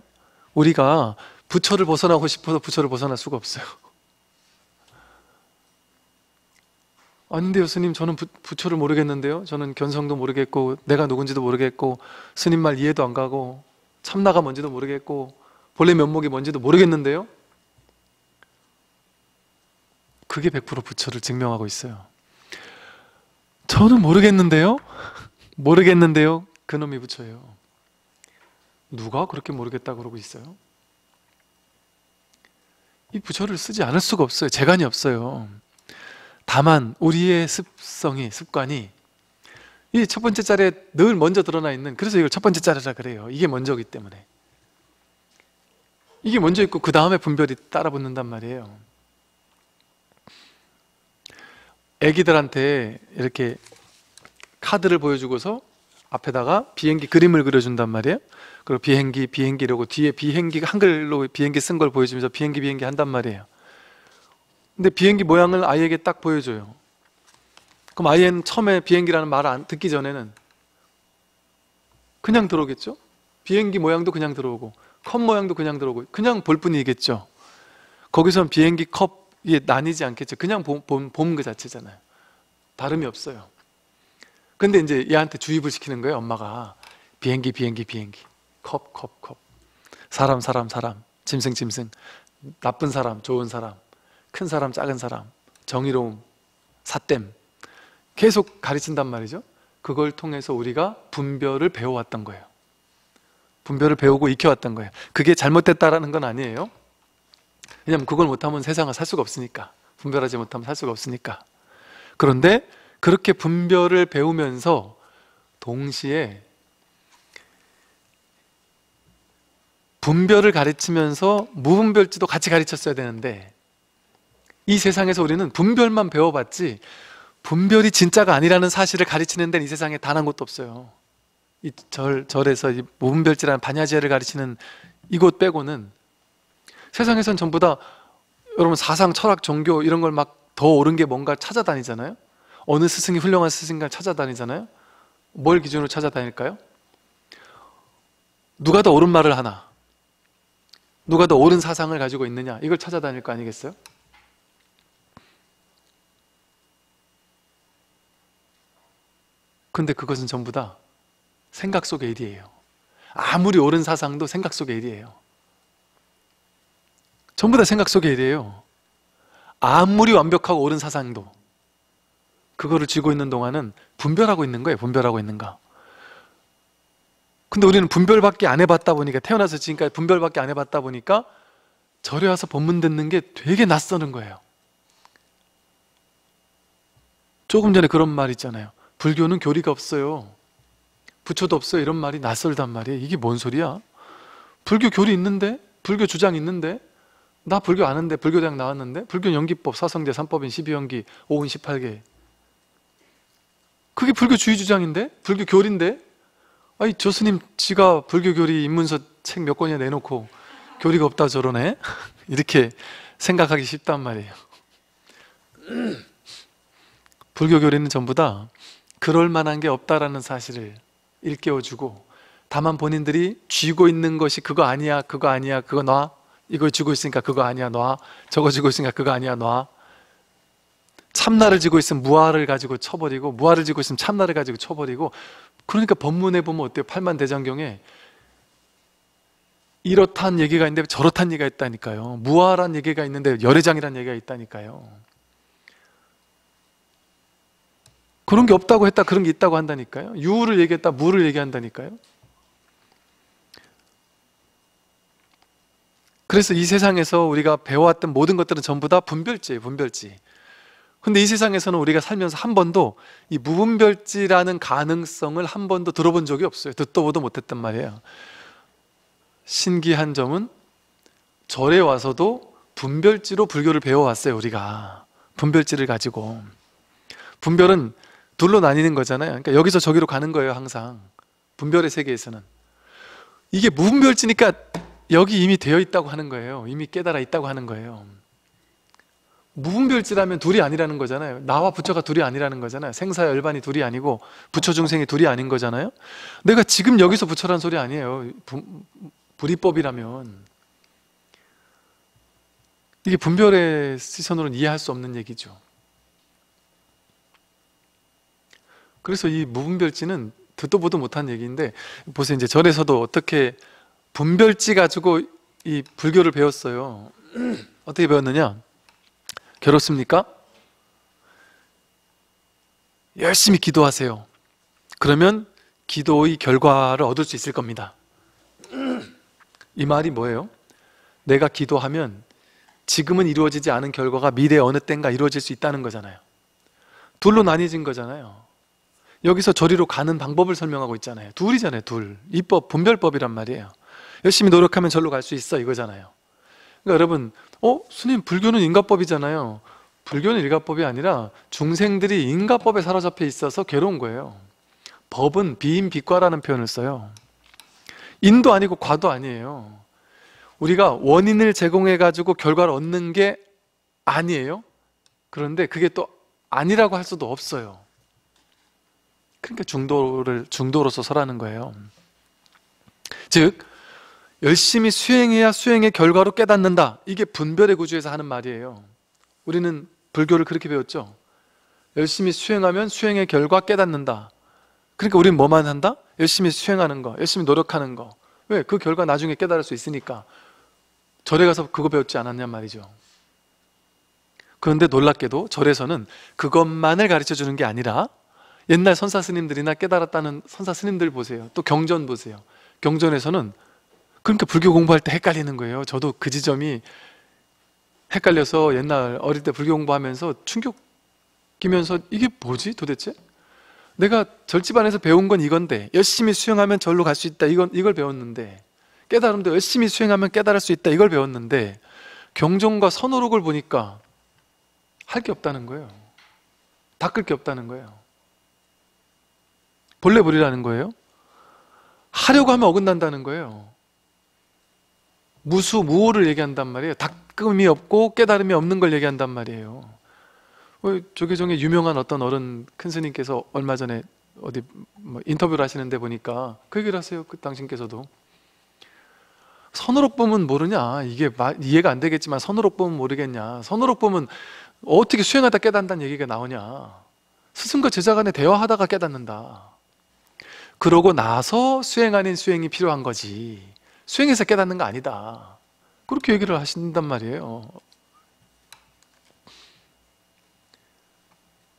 우리가 부처를 벗어나고 싶어서 부처를 벗어날 수가 없어요 아닌데 요스님 저는 부, 처를 모르겠는데요 저는 견성도 모르겠고 내가 누군지도 모르겠고 스님 말 이해도 안 가고 참나가 뭔지도 모르겠고 본래 면목이 뭔지도 모르겠는데요 그게 100% 부처를 증명하고 있어요. 저는 모르겠는데요? 모르겠는데요? 그놈이 부처예요. 누가 그렇게 모르겠다 그러고 있어요? 이 부처를 쓰지 않을 수가 없어요. 재간이 없어요. 다만 우리의 습성이, 습관이 이 첫 번째 자리에 늘 먼저 드러나 있는 그래서 이걸 첫 번째 자리라 그래요. 이게 먼저기 때문에. 이게 먼저 있고 그 다음에 분별이 따라 붙는단 말이에요. 애기들한테 이렇게 카드를 보여주고서 앞에다가 비행기 그림을 그려준단 말이에요. 그리고 비행기, 비행기 이러고 뒤에 비행기가 한글로 비행기 쓴 걸 보여주면서 비행기, 비행기 한단 말이에요. 근데 비행기 모양을 아이에게 딱 보여줘요. 그럼 아이는 처음에 비행기라는 말을 안 듣기 전에는 그냥 들어오겠죠? 비행기 모양도 그냥 들어오고 컵 모양도 그냥 들어오고 그냥 볼 뿐이겠죠. 거기선 비행기 컵 이게 나뉘지 않겠죠. 그냥 봄, 봄, 봄 그 자체잖아요. 다름이 없어요. 근데 이제 얘한테 주입을 시키는 거예요, 엄마가. 비행기, 비행기, 비행기. 컵, 컵, 컵. 사람, 사람, 사람. 짐승, 짐승. 나쁜 사람, 좋은 사람. 큰 사람, 작은 사람. 정의로움, 사땜. 계속 가르친단 말이죠. 그걸 통해서 우리가 분별을 배워왔던 거예요. 분별을 배우고 익혀왔던 거예요. 그게 잘못됐다라는 건 아니에요. 왜냐하면 그걸 못하면 세상을 살 수가 없으니까 분별하지 못하면 살 수가 없으니까 그런데 그렇게 분별을 배우면서 동시에 분별을 가르치면서 무분별지도 같이 가르쳤어야 되는데 이 세상에서 우리는 분별만 배워봤지 분별이 진짜가 아니라는 사실을 가르치는 데는 이 세상에 단 한 곳도 없어요. 이 절, 절에서 이 무분별지라는 반야제를 가르치는 이곳 빼고는 세상에선 전부 다 여러분 사상, 철학, 종교 이런 걸 막 더 옳은 게 뭔가 찾아다니잖아요. 어느 스승이 훌륭한 스승인가 찾아다니잖아요. 뭘 기준으로 찾아다닐까요? 누가 더 옳은 말을 하나? 누가 더 옳은 사상을 가지고 있느냐? 이걸 찾아다닐 거 아니겠어요? 근데 그것은 전부 다 생각 속의 일이에요. 아무리 옳은 사상도 생각 속의 일이에요. 전부 다 생각 속에 일이에요. 아무리 완벽하고 옳은 사상도 그거를 쥐고 있는 동안은 분별하고 있는 거예요. 분별하고 있는가. 근데 우리는 분별밖에 안 해봤다 보니까 태어나서 지금까지 분별밖에 안 해봤다 보니까 절에 와서 법문 듣는 게 되게 낯서는 거예요. 조금 전에 그런 말 있잖아요. 불교는 교리가 없어요. 부처도 없어요. 이런 말이 낯설단 말이에요. 이게 뭔 소리야? 불교 교리 있는데? 불교 주장 있는데? 나 불교 아는데 불교대학 나왔는데 불교 연기법 사성제 삼법인 12연기 5은 18개 그게 불교 주의 주장인데 불교 교리인데 아니 저 스님 지가 불교 교리 입문서 책 몇 권이나 내놓고 교리가 없다 저러네 이렇게 생각하기 쉽단 말이에요 불교 교리는 전부 다 그럴 만한 게 없다라는 사실을 일깨워주고 다만 본인들이 쥐고 있는 것이 그거 아니야 그거 아니야 그거 놔 이거 쥐고 있으니까 그거 아니야 놔 저거 쥐고 있으니까 그거 아니야 놔 참나를 쥐고 있으면 무아를 가지고 쳐버리고 무아를 쥐고 있으면 참나를 가지고 쳐버리고 그러니까 법문에 보면 어때요? 팔만 대장경에 이렇다는 얘기가 있는데 저렇다는 얘기가 있다니까요 무아란 얘기가 있는데 열애장이란 얘기가 있다니까요 그런 게 없다고 했다 그런 게 있다고 한다니까요 유를 얘기했다 무를 얘기한다니까요 그래서 이 세상에서 우리가 배워왔던 모든 것들은 전부 다 분별지예요, 분별지. 근데 이 세상에서는 우리가 살면서 한 번도 이 무분별지라는 가능성을 한 번도 들어본 적이 없어요. 듣도 보도 못했단 말이에요. 신기한 점은 절에 와서도 분별지로 불교를 배워왔어요, 우리가. 분별지를 가지고. 분별은 둘로 나뉘는 거잖아요. 그러니까 여기서 저기로 가는 거예요, 항상. 분별의 세계에서는. 이게 무분별지니까 여기 이미 되어 있다고 하는 거예요. 이미 깨달아 있다고 하는 거예요. 무분별지라면 둘이 아니라는 거잖아요. 나와 부처가 둘이 아니라는 거잖아요. 생사 열반이 둘이 아니고 부처 중생이 둘이 아닌 거잖아요. 내가 지금 여기서 부처란 소리 아니에요. 부, 불이법이라면 이게 분별의 시선으로는 이해할 수 없는 얘기죠. 그래서 이 무분별지는 듣도 보도 못한 얘기인데 보세요 이제 절에서도 어떻게 분별지 가지고 이 불교를 배웠어요. 어떻게 배웠느냐? 괴롭습니까? 열심히 기도하세요. 그러면 기도의 결과를 얻을 수 있을 겁니다. 이 말이 뭐예요? 내가 기도하면 지금은 이루어지지 않은 결과가 미래 어느 땐가 이루어질 수 있다는 거잖아요. 둘로 나뉘진 거잖아요. 여기서 저리로 가는 방법을 설명하고 있잖아요. 둘이잖아요, 둘. 이법, 분별법이란 말이에요. 열심히 노력하면 절로 갈 수 있어 이거잖아요. 그러니까 여러분, 어 스님 불교는 인가법이잖아요. 불교는 일가법이 아니라 중생들이 인가법에 사로잡혀 있어서 괴로운 거예요. 법은 비인 비과라는 표현을 써요. 인도 아니고 과도 아니에요. 우리가 원인을 제공해 가지고 결과를 얻는 게 아니에요. 그런데 그게 또 아니라고 할 수도 없어요. 그러니까 중도를 중도로서 서라는 거예요. 즉 열심히 수행해야 수행의 결과로 깨닫는다. 이게 분별의 구조에서 하는 말이에요. 우리는 불교를 그렇게 배웠죠. 열심히 수행하면 수행의 결과 깨닫는다. 그러니까 우리는 뭐만 한다? 열심히 수행하는 거, 열심히 노력하는 거. 왜? 그 결과 나중에 깨달을 수 있으니까. 절에 가서 그거 배웠지 않았냐 말이죠. 그런데 놀랍게도 절에서는 그것만을 가르쳐 주는 게 아니라 옛날 선사 스님들이나 깨달았다는 선사 스님들 보세요. 또 경전 보세요. 경전에서는 그러니까 불교 공부할 때 헷갈리는 거예요. 저도 그 지점이 헷갈려서 옛날 어릴 때 불교 공부하면서 충격 끼면서 이게 뭐지 도대체? 내가 절집 안에서 배운 건 이건데 열심히 수행하면 절로 갈 수 있다 이건 이걸 배웠는데 깨달음도 열심히 수행하면 깨달을 수 있다 이걸 배웠는데 경종과 선호록을 보니까 할 게 없다는 거예요. 닦을 게 없다는 거예요. 본래 불이라는 거예요. 하려고 하면 어긋난다는 거예요. 무수 무호를 얘기한단 말이에요. 닦음이 없고 깨달음이 없는 걸 얘기한단 말이에요. 어, 조계종의 유명한 어떤 어른 큰 스님께서 얼마 전에 어디 뭐 인터뷰를 하시는데 보니까 그 얘기를 하세요. 그 당신께서도 선으로보면 모르냐 이게 이해가 안 되겠지만 선으로보면 모르겠냐 선으로보면 어떻게 수행하다 깨닫는다는 얘기가 나오냐 스승과 제자 간에 대화하다가 깨닫는다 그러고 나서 수행 아닌 수행이 필요한 거지 수행해서 깨닫는 거 아니다. 그렇게 얘기를 하신단 말이에요.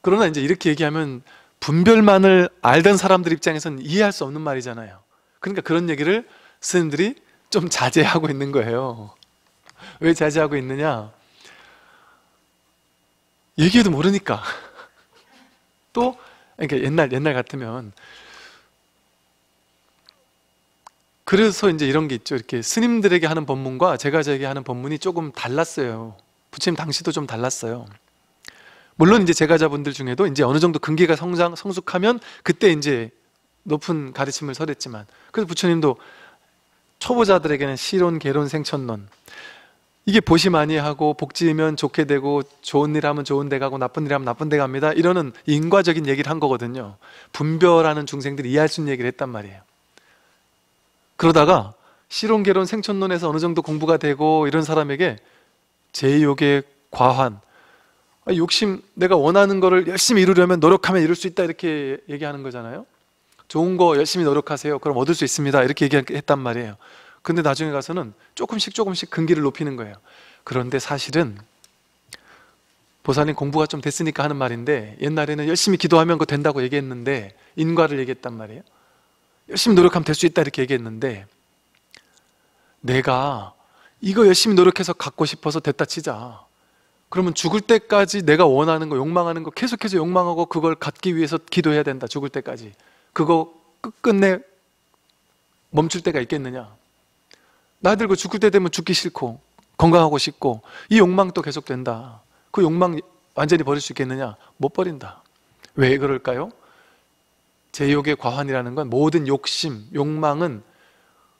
그러나 이제 이렇게 얘기하면 분별만을 알던 사람들 입장에서는 이해할 수 없는 말이잖아요. 그러니까 그런 얘기를 스님들이 좀 자제하고 있는 거예요. 왜 자제하고 있느냐? 얘기해도 모르니까. 또, 그러니까 옛날, 옛날 같으면 그래서 이제 이런 게 있죠. 이렇게 스님들에게 하는 법문과 제가 제게 하는 법문이 조금 달랐어요. 부처님 당시도 좀 달랐어요. 물론 이제 제가자분들 중에도 이제 어느 정도 근기가 성장 성숙하면 그때 이제 높은 가르침을 설했지만 그래서 부처님도 초보자들에게는 실론 개론, 생천론 이게 보시 많이 하고 복지면 좋게 되고 좋은 일 하면 좋은 데 가고 나쁜 일 하면 나쁜 데 갑니다. 이러는 인과적인 얘기를 한 거거든요. 분별하는 중생들이 이해할 수 있는 얘기를 했단 말이에요. 그러다가 실온개론 생천론에서 어느 정도 공부가 되고 이런 사람에게 제욕의 과한 아, 욕심 내가 원하는 거를 열심히 이루려면 노력하면 이룰 수 있다 이렇게 얘기하는 거잖아요. 좋은 거 열심히 노력하세요. 그럼 얻을 수 있습니다. 이렇게 얘기했단 말이에요. 근데 나중에 가서는 조금씩 조금씩 근기를 높이는 거예요. 그런데 사실은 보사님 공부가 좀 됐으니까 하는 말인데 옛날에는 열심히 기도하면 그 된다고 얘기했는데 인과를 얘기했단 말이에요. 열심히 노력하면 될 수 있다 이렇게 얘기했는데 내가 이거 열심히 노력해서 갖고 싶어서 됐다 치자. 그러면 죽을 때까지 내가 원하는 거, 욕망하는 거 계속해서 욕망하고 그걸 갖기 위해서 기도해야 된다. 죽을 때까지. 그거 끝끝내 멈출 때가 있겠느냐? 나이 들고 죽을 때 되면 죽기 싫고 건강하고 싶고 이 욕망도 계속된다. 그 욕망 완전히 버릴 수 있겠느냐? 못 버린다. 왜 그럴까요? 제 욕의 과환이라는 건 모든 욕심, 욕망은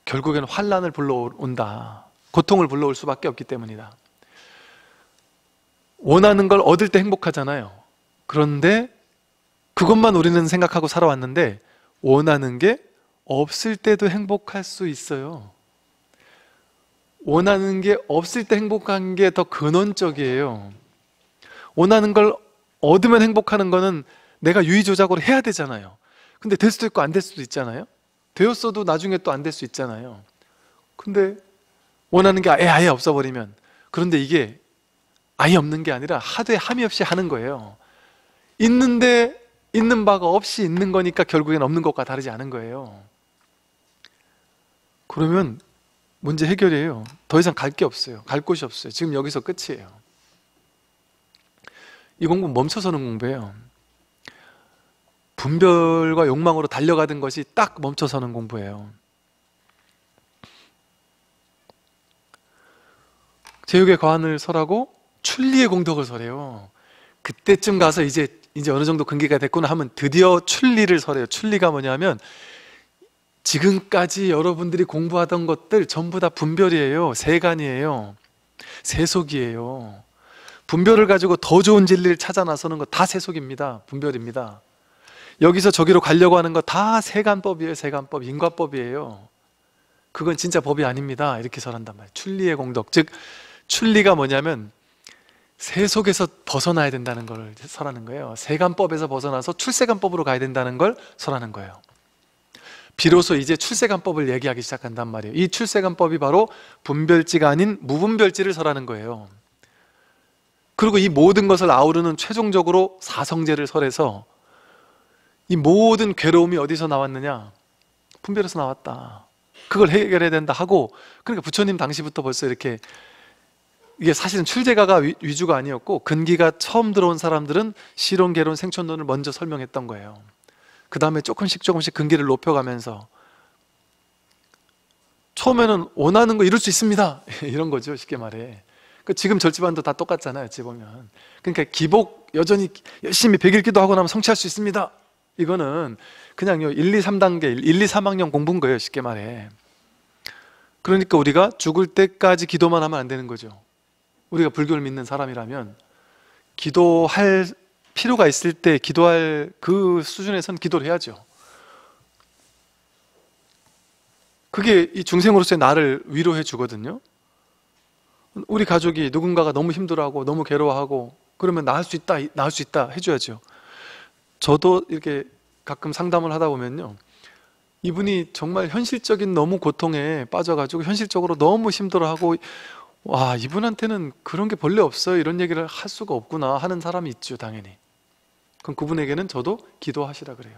결국에는 환란을 불러온다. 고통을 불러올 수밖에 없기 때문이다. 원하는 걸 얻을 때 행복하잖아요. 그런데 그것만 우리는 생각하고 살아왔는데 원하는 게 없을 때도 행복할 수 있어요. 원하는 게 없을 때 행복한 게 더 근원적이에요. 원하는 걸 얻으면 행복하는 거는 내가 유의조작으로 해야 되잖아요. 근데 될 수도 있고 안 될 수도 있잖아요. 되었어도 나중에 또 안 될 수 있잖아요. 근데 원하는 게 아예 아예 없어버리면 그런데 이게 아예 없는 게 아니라 하도에 함이 없이 하는 거예요. 있는데 있는 바가 없이 있는 거니까 결국엔 없는 것과 다르지 않은 거예요. 그러면 문제 해결이에요. 더 이상 갈 게 없어요. 갈 곳이 없어요. 지금 여기서 끝이에요. 이 공부 멈춰서는 공부예요. 분별과 욕망으로 달려가던 것이 딱 멈춰서는 공부예요. 제육의 과을 설하고 출리의 공덕을 설해요. 그때쯤 가서 이제 이제 어느 정도 근기가 됐구나 하면 드디어 출리를 설해요. 출리가 뭐냐면 지금까지 여러분들이 공부하던 것들 전부 다 분별이에요. 세간이에요. 세속이에요. 분별을 가지고 더 좋은 진리를 찾아 나서는 거 다 세속입니다. 분별입니다. 여기서 저기로 가려고 하는 거 다 세간법이에요 세간법 인과법이에요 그건 진짜 법이 아닙니다 이렇게 설한단 말이에요 출리의 공덕 즉 출리가 뭐냐면 세 속에서 벗어나야 된다는 걸 설하는 거예요 세간법에서 벗어나서 출세간법으로 가야 된다는 걸 설하는 거예요 비로소 이제 출세간법을 얘기하기 시작한단 말이에요 이 출세간법이 바로 분별지가 아닌 무분별지를 설하는 거예요 그리고 이 모든 것을 아우르는 최종적으로 사성제를 설해서 이 모든 괴로움이 어디서 나왔느냐? 분별에서 나왔다. 그걸 해결해야 된다 하고 그러니까 부처님 당시부터 벌써 이렇게 이게 사실은 출제가가 위, 주가 아니었고 근기가 처음 들어온 사람들은 실론 개론 생촌론을 먼저 설명했던 거예요. 그 다음에 조금씩 조금씩 근기를 높여가면서 처음에는 원하는 거 이룰 수 있습니다 이런 거죠 쉽게 말해. 그 지금 절집안도 다 똑같잖아요, 어찌 보면. 그러니까 기복 여전히 열심히 백일기도 하고 나면 성취할 수 있습니다. 이거는 그냥요 1, 2, 3단계, 1, 2, 3학년 공부인 거예요 쉽게 말해 그러니까 우리가 죽을 때까지 기도만 하면 안 되는 거죠 우리가 불교를 믿는 사람이라면 기도할 필요가 있을 때 기도할 그 수준에선 기도를 해야죠 그게 이 중생으로서의 나를 위로해 주거든요 우리 가족이 누군가가 너무 힘들어하고 너무 괴로워하고 그러면 나을수 있다, 나을수 있다 해줘야죠 저도 이렇게 가끔 상담을 하다 보면요. 이분이 정말 현실적인 너무 고통에 빠져가지고 현실적으로 너무 힘들어하고 와 이분한테는 그런 게 벌레 없어요 이런 얘기를 할 수가 없구나 하는 사람이 있죠 당연히 그럼 그분에게는 저도 기도하시라 그래요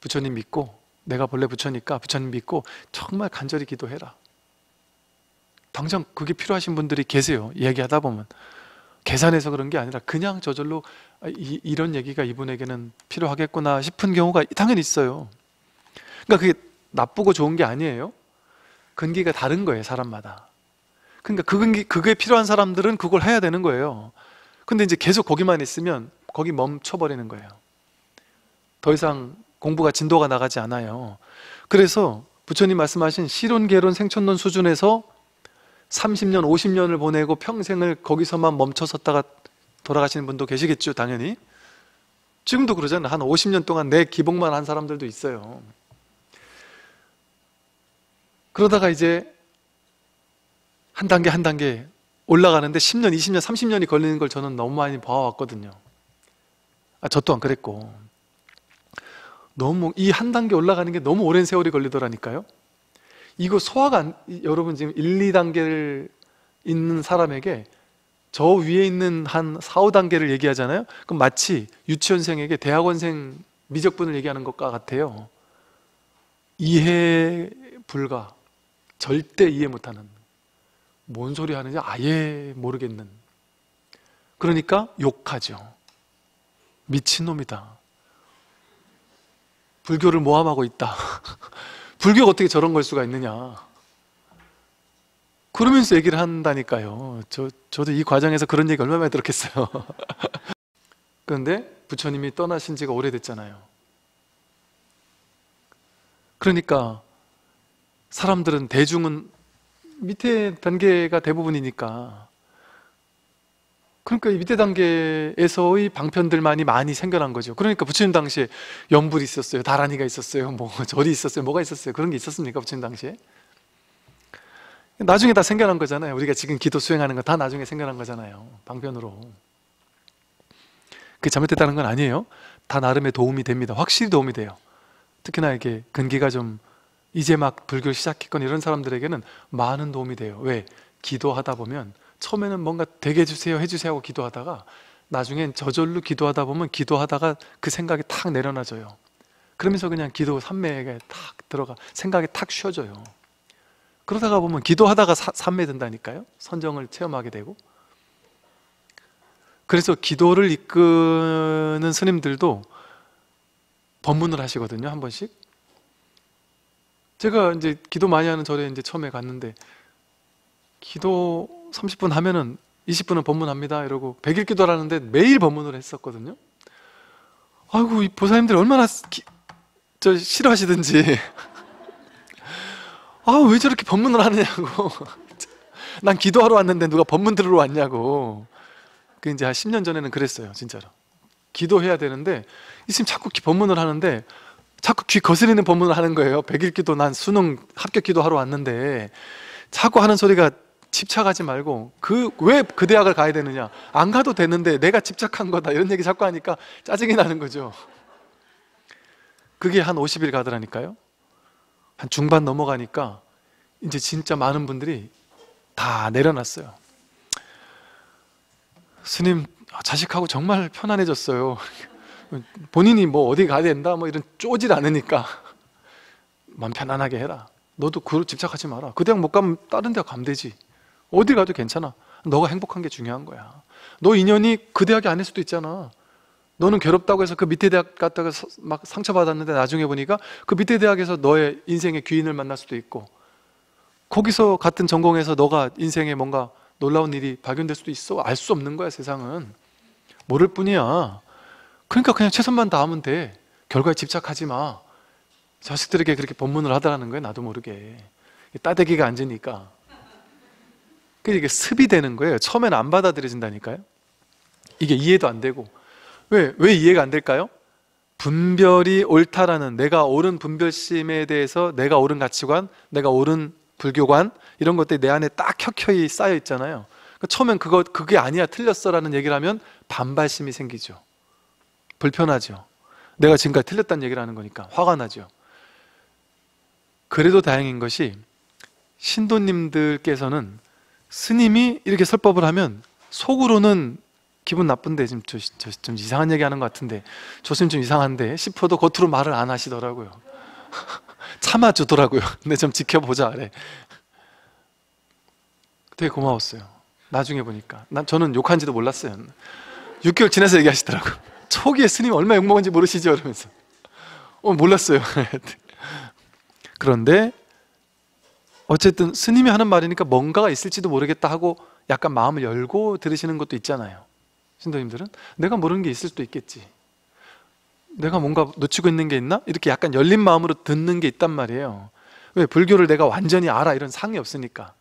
부처님 믿고 내가 벌레 부처니까 부처님 믿고 정말 간절히 기도해라 당장 그게 필요하신 분들이 계세요 얘기하다 보면 계산해서 그런 게 아니라 그냥 저절로 아, 이, 런 얘기가 이분에게는 필요하겠구나 싶은 경우가 당연히 있어요. 그러니까 그게 나쁘고 좋은 게 아니에요. 근기가 다른 거예요, 사람마다. 그러니까 그 근기, 그게 필요한 사람들은 그걸 해야 되는 거예요. 근데 이제 계속 거기만 있으면 거기 멈춰버리는 거예요. 더 이상 공부가 진도가 나가지 않아요. 그래서 부처님 말씀하신 시론, 개론, 생천론 수준에서 30년, 50년을 보내고 평생을 거기서만 멈춰 섰다가 돌아가시는 분도 계시겠죠, 당연히. 지금도 그러잖아요. 한 50년 동안 내 기복만 한 사람들도 있어요. 그러다가 이제 한 단계 한 단계 올라가는데 10년, 20년, 30년이 걸리는 걸 저는 너무 많이 봐왔거든요. 아, 저 또한 그랬고. 너무, 이 한 단계 올라가는 게 너무 오랜 세월이 걸리더라니까요. 이거 소화가 안, 여러분 지금 1, 2단계를 있는 사람에게 저 위에 있는 한 4, 5단계를 얘기하잖아요. 그럼 마치 유치원생에게 대학원생 미적분을 얘기하는 것과 같아요. 이해 불가. 절대 이해 못하는. 뭔 소리 하는지 아예 모르겠는. 그러니까 욕하죠. 미친놈이다. 불교를 모함하고 있다. 불교가 어떻게 저런 걸 수가 있느냐. 그러면서 얘기를 한다니까요. 저, 저도 이 과정에서 그런 얘기 얼마나 들었겠어요. 그런데 부처님이 떠나신 지가 오래됐잖아요. 그러니까 사람들은 대중은 밑에 단계가 대부분이니까 그러니까 이 밑에 단계에서의 방편들만이 많이 생겨난 거죠. 그러니까 부처님 당시에 연불이 있었어요. 다란이가 있었어요. 뭐 절이 있었어요. 뭐가 있었어요. 그런 게 있었습니까? 부처님 당시에? 나중에 다 생겨난 거잖아요. 우리가 지금 기도 수행하는 거 다 나중에 생겨난 거잖아요. 방편으로. 그게 잘못됐다는 건 아니에요. 다 나름의 도움이 됩니다. 확실히 도움이 돼요. 특히나 이게 근기가 좀 이제 막 불교 를 시작했건 이런 사람들에게는 많은 도움이 돼요. 왜? 기도하다 보면 처음에는 뭔가 되게 해주세요, 해주세요 하고 기도하다가 나중엔 저절로 기도하다 보면 기도하다가 그 생각이 탁 내려놔져요. 그러면서 그냥 기도 산매에 탁 들어가 생각이 탁 쉬어져요. 그러다가 보면 기도하다가 사, 산매 된다니까요. 선정을 체험하게 되고. 그래서 기도를 이끄는 스님들도 법문을 하시거든요, 한 번씩. 제가 이제 기도 많이 하는 절에 이제 처음에 갔는데 기도 30분 하면은 20분은 법문합니다. 이러고 100일 기도를하는데 매일 법문을 했었거든요. 아이고 이보사님들 얼마나 기, 저 싫어하시든지 아 왜 저렇게 법문을 하느냐고 난 기도하러 왔는데 누가 법문 들으러 왔냐고 그 이제 한 10년 전에는 그랬어요 진짜로 기도해야 되는데 이 지금 자꾸 법문을 하는데 자꾸 귀 거스리는 법문을 하는 거예요 1일 기도 난 수능 합격 기도하러 왔는데 자꾸 하는 소리가 집착하지 말고 그왜그 그 대학을 가야 되느냐 안 가도 되는데 내가 집착한 거다 이런 얘기 자꾸 하니까 짜증이 나는 거죠. 그게 한 50일 가더라니까요. 한 중반 넘어가니까 이제 진짜 많은 분들이 다 내려놨어요. 스님 아, 자식하고 정말 편안해졌어요. 본인이 뭐 어디 가야 된다 뭐 이런 쪼질 않으니까 마음 편안하게 해라. 너도 그 집착하지 마라. 그 대학 못 가면 다른 대학 가면 되지. 어디 가도 괜찮아. 너가 행복한 게 중요한 거야. 너 인연이 그 대학이 아닐 수도 있잖아. 너는 괴롭다고 해서 그 밑에 대학 갔다가 막 상처받았는데 나중에 보니까 그 밑에 대학에서 너의 인생의 귀인을 만날 수도 있고 거기서 같은 전공에서 너가 인생에 뭔가 놀라운 일이 발견될 수도 있어. 알 수 없는 거야, 세상은. 모를 뿐이야. 그러니까 그냥 최선만 다하면 돼. 결과에 집착하지 마. 자식들에게 그렇게 법문을 하더라는 거야, 나도 모르게. 따대기가 앉으니까. 근데 이게 습이 되는 거예요. 처음엔 안 받아들여진다니까요. 이게 이해도 안 되고. 왜, 왜 이해가 안 될까요? 분별이 옳다라는 내가 옳은 분별심에 대해서 내가 옳은 가치관, 내가 옳은 불교관 이런 것들이 내 안에 딱 켜켜이 쌓여 있잖아요. 그러니까 처음엔 그거 그게 아니야 틀렸어라는 얘기를 하면 반발심이 생기죠. 불편하죠. 내가 지금까지 틀렸다는 얘기를 하는 거니까 화가 나죠. 그래도 다행인 것이 신도님들께서는 스님이 이렇게 설법을 하면 속으로는 기분 나쁜데 지금 저, 저, 좀 이상한 얘기 하는 것 같은데 조심 좀 이상한데 싶어도 겉으로 말을 안 하시더라고요 참아주더라고요 근데 좀 지켜보자 그래 되게 고마웠어요 나중에 보니까 난 저는 욕한지도 몰랐어요 6개월 지나서 얘기하시더라고 초기에 스님 얼마 욕먹은지 모르시죠? 이러면서 어 몰랐어요 그런데 어쨌든 스님이 하는 말이니까 뭔가가 있을지도 모르겠다 하고 약간 마음을 열고 들으시는 것도 있잖아요. 신도님들은 내가 모르는 게 있을 수도 있겠지. 내가 뭔가 놓치고 있는 게 있나? 이렇게 약간 열린 마음으로 듣는 게 있단 말이에요. 왜 불교를 내가 완전히 알아 이런 상이 없으니까.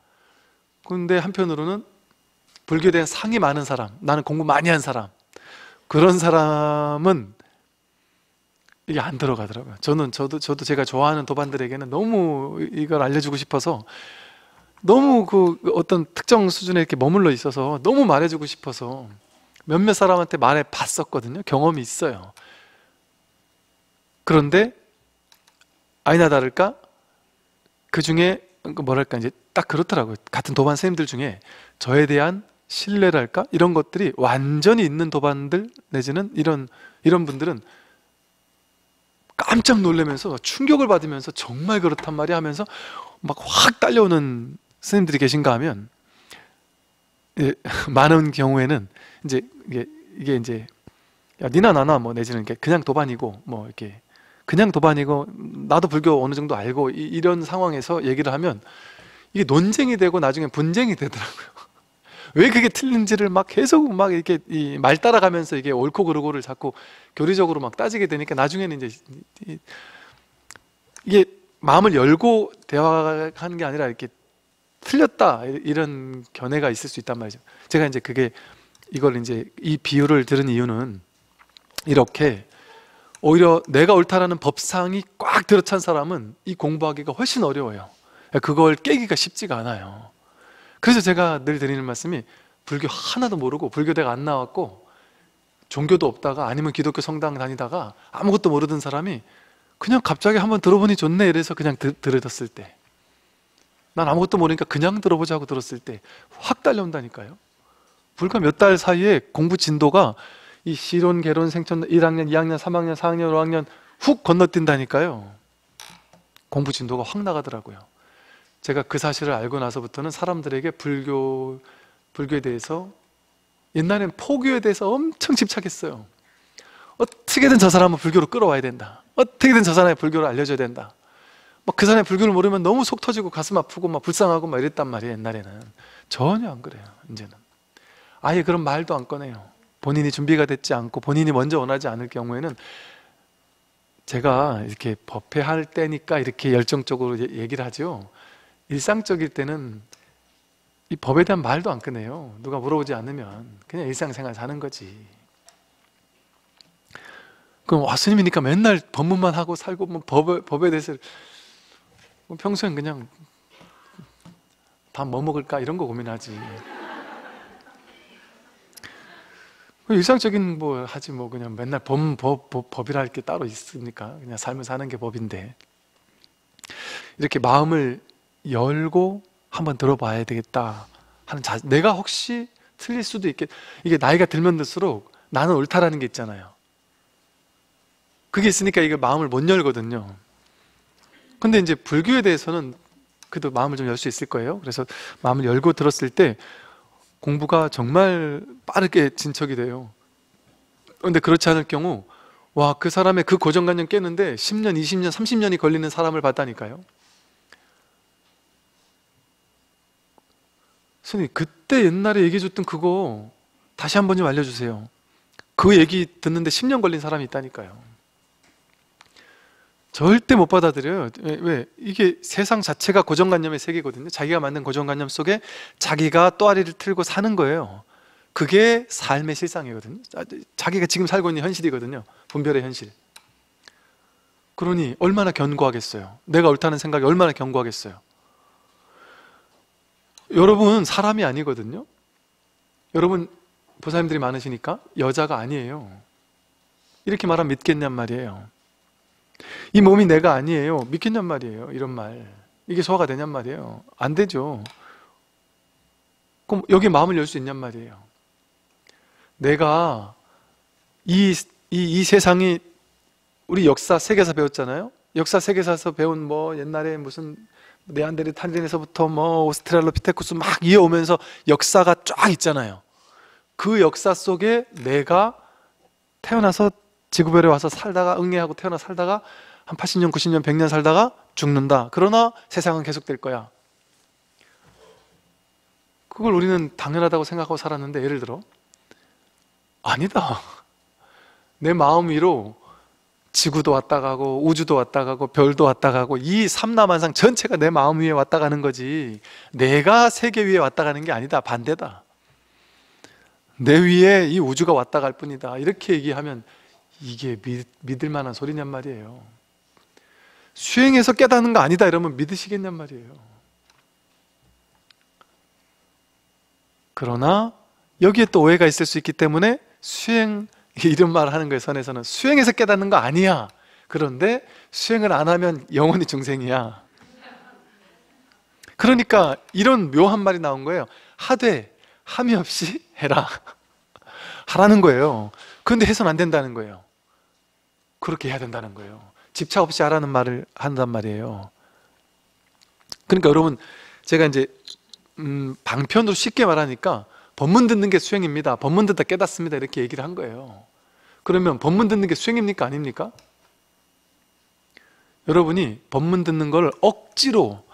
근데 한편으로는 불교에 대한 상이 많은 사람, 나는 공부 많이 한 사람, 그런 사람은 이게 안 들어가더라고요. 저는 저도 저도 제가 좋아하는 도반들에게는 너무 이걸 알려주고 싶어서 너무 그 어떤 특정 수준에 이렇게 머물러 있어서 너무 말해주고 싶어서 몇몇 사람한테 말해 봤었거든요. 경험이 있어요. 그런데 아이나 다를까 그 중에 그 뭐랄까 이제 딱 그렇더라고요. 같은 도반 선생님들 중에 저에 대한 신뢰랄까 이런 것들이 완전히 있는 도반들 내지는 이런 이런 분들은 깜짝 놀라면서 충격을 받으면서 정말 그렇단 말이야 하면서 막 확 딸려오는 스님들이 계신가 하면 예, 많은 경우에는 이제 이게, 이게 이제 야, 니나 나나 뭐 내지는 그냥 도반이고 뭐 이렇게 그냥 도반이고 나도 불교 어느 정도 알고 이, 이런 상황에서 얘기를 하면 이게 논쟁이 되고 나중에 분쟁이 되더라고요. 왜 그게 틀린지를 막 계속 막 이렇게 이말 따라가면서 이게 옳고 그르고를 자꾸 교리적으로 막 따지게 되니까 나중에는 이제 이게 마음을 열고 대화하는 게 아니라 이렇게 틀렸다 이런 견해가 있을 수 있단 말이죠. 제가 이제 그게 이걸 이제 이 비유를 들은 이유는 이렇게 오히려 내가 옳다라는 법상이 꽉 들어찬 사람은 이 공부하기가 훨씬 어려워요. 그걸 깨기가 쉽지가 않아요. 그래서 제가 늘 드리는 말씀이 불교 하나도 모르고 불교대가 안 나왔고 종교도 없다가 아니면 기독교 성당 다니다가 아무것도 모르던 사람이 그냥 갑자기 한번 들어보니 좋네 이래서 그냥 드, 들셨을때 난 아무것도 모르니까 그냥 들어보자고 들었을 때 확 달려온다니까요 불과 몇 달 사이에 공부 진도가 이 시론, 개론, 생천 1학년, 2학년, 3학년, 4학년, 5학년 훅 건너뛴다니까요 공부 진도가 확 나가더라고요 제가 그 사실을 알고 나서부터는 사람들에게 불교, 불교에 대해서 옛날엔 포교에 대해서 엄청 집착했어요. 어떻게든 저사람은 불교로 끌어와야 된다. 어떻게든 저 사람의 불교를 알려줘야 된다. 막 그 사람의 불교를 모르면 너무 속 터지고 가슴 아프고 막 불쌍하고 막 이랬단 말이에요. 옛날에는 전혀 안 그래요. 이제는 아예 그런 말도 안 꺼내요. 본인이 준비가 됐지 않고 본인이 먼저 원하지 않을 경우에는 제가 이렇게 법회할 때니까 이렇게 열정적으로 얘기를 하죠. 일상적일 때는 이 법에 대한 말도 안 꺼내요. 누가 물어보지 않으면 그냥 일상생활 사는 거지. 그럼 와 스님이니까 맨날 법문만 하고 살고 뭐 법에, 법에 대해서 뭐 평소엔 그냥 밥 뭐 먹을까 이런 거 고민하지. 그 일상적인 뭐 하지 뭐 그냥 맨날 법, 법, 법 법이라 할 게 따로 있으니까 그냥 삶을 사는 게 법인데 이렇게 마음을 열고 한번 들어봐야 되겠다 하는 자, 내가 혹시 틀릴 수도 있겠 이게 나이가 들면 들수록 나는 옳다라는 게 있잖아요 그게 있으니까 이걸 마음을 못 열거든요 근데 이제 불교에 대해서는 그래도 마음을 좀 열 수 있을 거예요 그래서 마음을 열고 들었을 때 공부가 정말 빠르게 진척이 돼요 근데 그렇지 않을 경우 와 그 사람의 그 고정관념 깨는데 10년, 20년, 30년이 걸리는 사람을 봤다니까요 선생님, 그때 옛날에 얘기해줬던 그거 다시 한 번 좀 알려주세요. 그 얘기 듣는데 10년 걸린 사람이 있다니까요. 절대 못 받아들여요. 왜, 왜? 이게 세상 자체가 고정관념의 세계거든요. 자기가 만든 고정관념 속에 자기가 또아리를 틀고 사는 거예요. 그게 삶의 실상이거든요. 자기가 지금 살고 있는 현실이거든요. 분별의 현실. 그러니 얼마나 견고하겠어요. 내가 옳다는 생각이 얼마나 견고하겠어요. 여러분 사람이 아니거든요. 여러분 보사님들이 많으시니까 여자가 아니에요. 이렇게 말하면 믿겠냔 말이에요. 이 몸이 내가 아니에요. 믿겠냔 말이에요. 이런 말. 이게 소화가 되냔 말이에요. 안 되죠. 그럼 여기 마음을 열 수 있냔 말이에요. 내가 이, 이, 이 세상이 우리 역사 세계사 배웠잖아요. 역사 세계사에서 배운 뭐 옛날에 무슨 네안데르탈린에서부터 뭐 오스트랄로피테쿠스 막 이어오면서 역사가 쫙 있잖아요. 그 역사 속에 내가 태어나서 지구별에 와서 살다가 응애하고 태어나 살다가 한 80년, 90년, 100년 살다가 죽는다. 그러나 세상은 계속될 거야. 그걸 우리는 당연하다고 생각하고 살았는데 예를 들어 아니다. 내 마음 위로 지구도 왔다 가고 우주도 왔다 가고 별도 왔다 가고 이 삼라만상 전체가 내 마음 위에 왔다 가는 거지 내가 세계 위에 왔다 가는 게 아니다 반대다 내 위에 이 우주가 왔다 갈 뿐이다 이렇게 얘기하면 이게 믿, 믿을 만한 소리냔 말이에요 수행해서 깨닫는 거 아니다 이러면 믿으시겠냔 말이에요 그러나 여기에 또 오해가 있을 수 있기 때문에 수행 이런 말을 하는 거예요. 선에서는 수행해서 깨닫는 거 아니야. 그런데 수행을 안 하면 영원히 중생이야. 그러니까 이런 묘한 말이 나온 거예요. 하되 함이 없이 해라. 하라는 거예요. 그런데 해선 안 된다는 거예요. 그렇게 해야 된다는 거예요. 집착 없이 하라는 말을 한단 말이에요. 그러니까 여러분 제가 이제 음, 방편으로 쉽게 말하니까 법문 듣는 게 수행입니다. 법문 듣다 깨닫습니다. 이렇게 얘기를 한 거예요. 그러면 법문 듣는 게 수행입니까? 아닙니까? 여러분이 법문 듣는 걸 억지로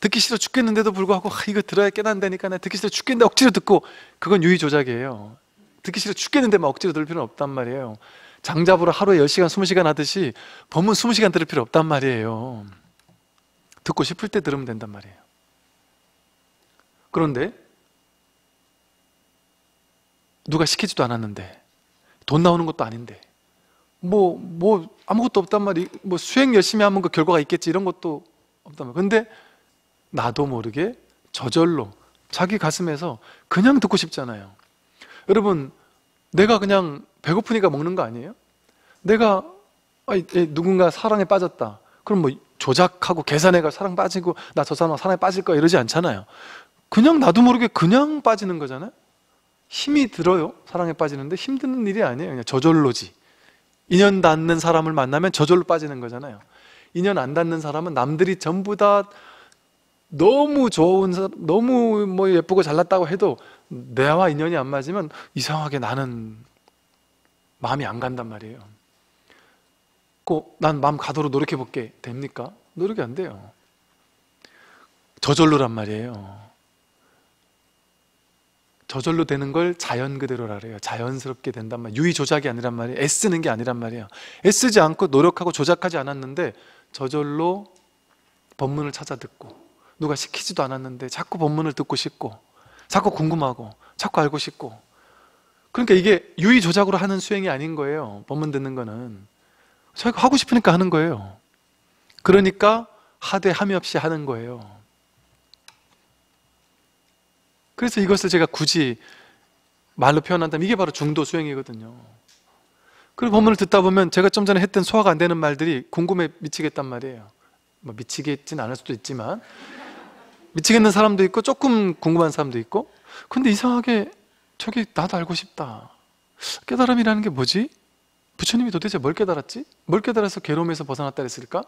듣기 싫어 죽겠는데도 불구하고 아, 이거 들어야 깨닫는다니까나 듣기 싫어 죽겠는데 억지로 듣고 그건 유의 조작이에요. 듣기 싫어 죽겠는데 막 억지로 들을 필요는 없단 말이에요. 장잡으로 하루에 10시간, 20시간 하듯이 법문 20시간 들을 필요 없단 말이에요. 듣고 싶을 때 들으면 된단 말이에요. 그런데 누가 시키지도 않았는데 돈 나오는 것도 아닌데 뭐뭐 뭐 아무것도 없단 말이 뭐 수행 열심히 하면 그 결과가 있겠지 이런 것도 없단 말이야. 근데 나도 모르게 저절로 자기 가슴에서 그냥 듣고 싶잖아요. 여러분 내가 그냥 배고프니까 먹는 거 아니에요? 내가 아니, 누군가 사랑에 빠졌다. 그럼 뭐 조작하고 계산해가 사랑 빠지고 나 저 사람 사랑에 빠질 거야 이러지 않잖아요. 그냥 나도 모르게 그냥 빠지는 거잖아요. 힘이 들어요. 사랑에 빠지는데 힘드는 일이 아니에요. 그냥 저절로지. 인연 닿는 사람을 만나면 저절로 빠지는 거잖아요. 인연 안 닿는 사람은 남들이 전부 다 너무 좋은 사람, 너무 뭐 예쁘고 잘났다고 해도 내와 인연이 안 맞으면 이상하게 나는 마음이 안 간단 말이에요. 꼭 난 마음 가도록 노력해 볼게 됩니까? 노력이 안 돼요. 저절로란 말이에요. 저절로 되는 걸 자연 그대로라 그래요. 자연스럽게 된단 말이에요. 유의 조작이 아니란 말이에요. 애쓰는 게 아니란 말이에요. 애쓰지 않고 노력하고 조작하지 않았는데 저절로 법문을 찾아 듣고 누가 시키지도 않았는데 자꾸 법문을 듣고 싶고 자꾸 궁금하고 자꾸 알고 싶고 그러니까 이게 유의 조작으로 하는 수행이 아닌 거예요. 법문 듣는 거는 자기가 하고 싶으니까 하는 거예요. 그러니까 하되 함이 없이 하는 거예요. 그래서 이것을 제가 굳이 말로 표현한다면 이게 바로 중도 수행이거든요. 그리고 본문을 듣다 보면 제가 좀 전에 했던 소화가 안 되는 말들이 궁금해 미치겠단 말이에요. 뭐 미치겠진 않을 수도 있지만 미치겠는 사람도 있고 조금 궁금한 사람도 있고 근데 이상하게 저게 나도 알고 싶다. 깨달음이라는 게 뭐지? 부처님이 도대체 뭘 깨달았지? 뭘 깨달아서 괴로움에서 벗어났다 그랬을까?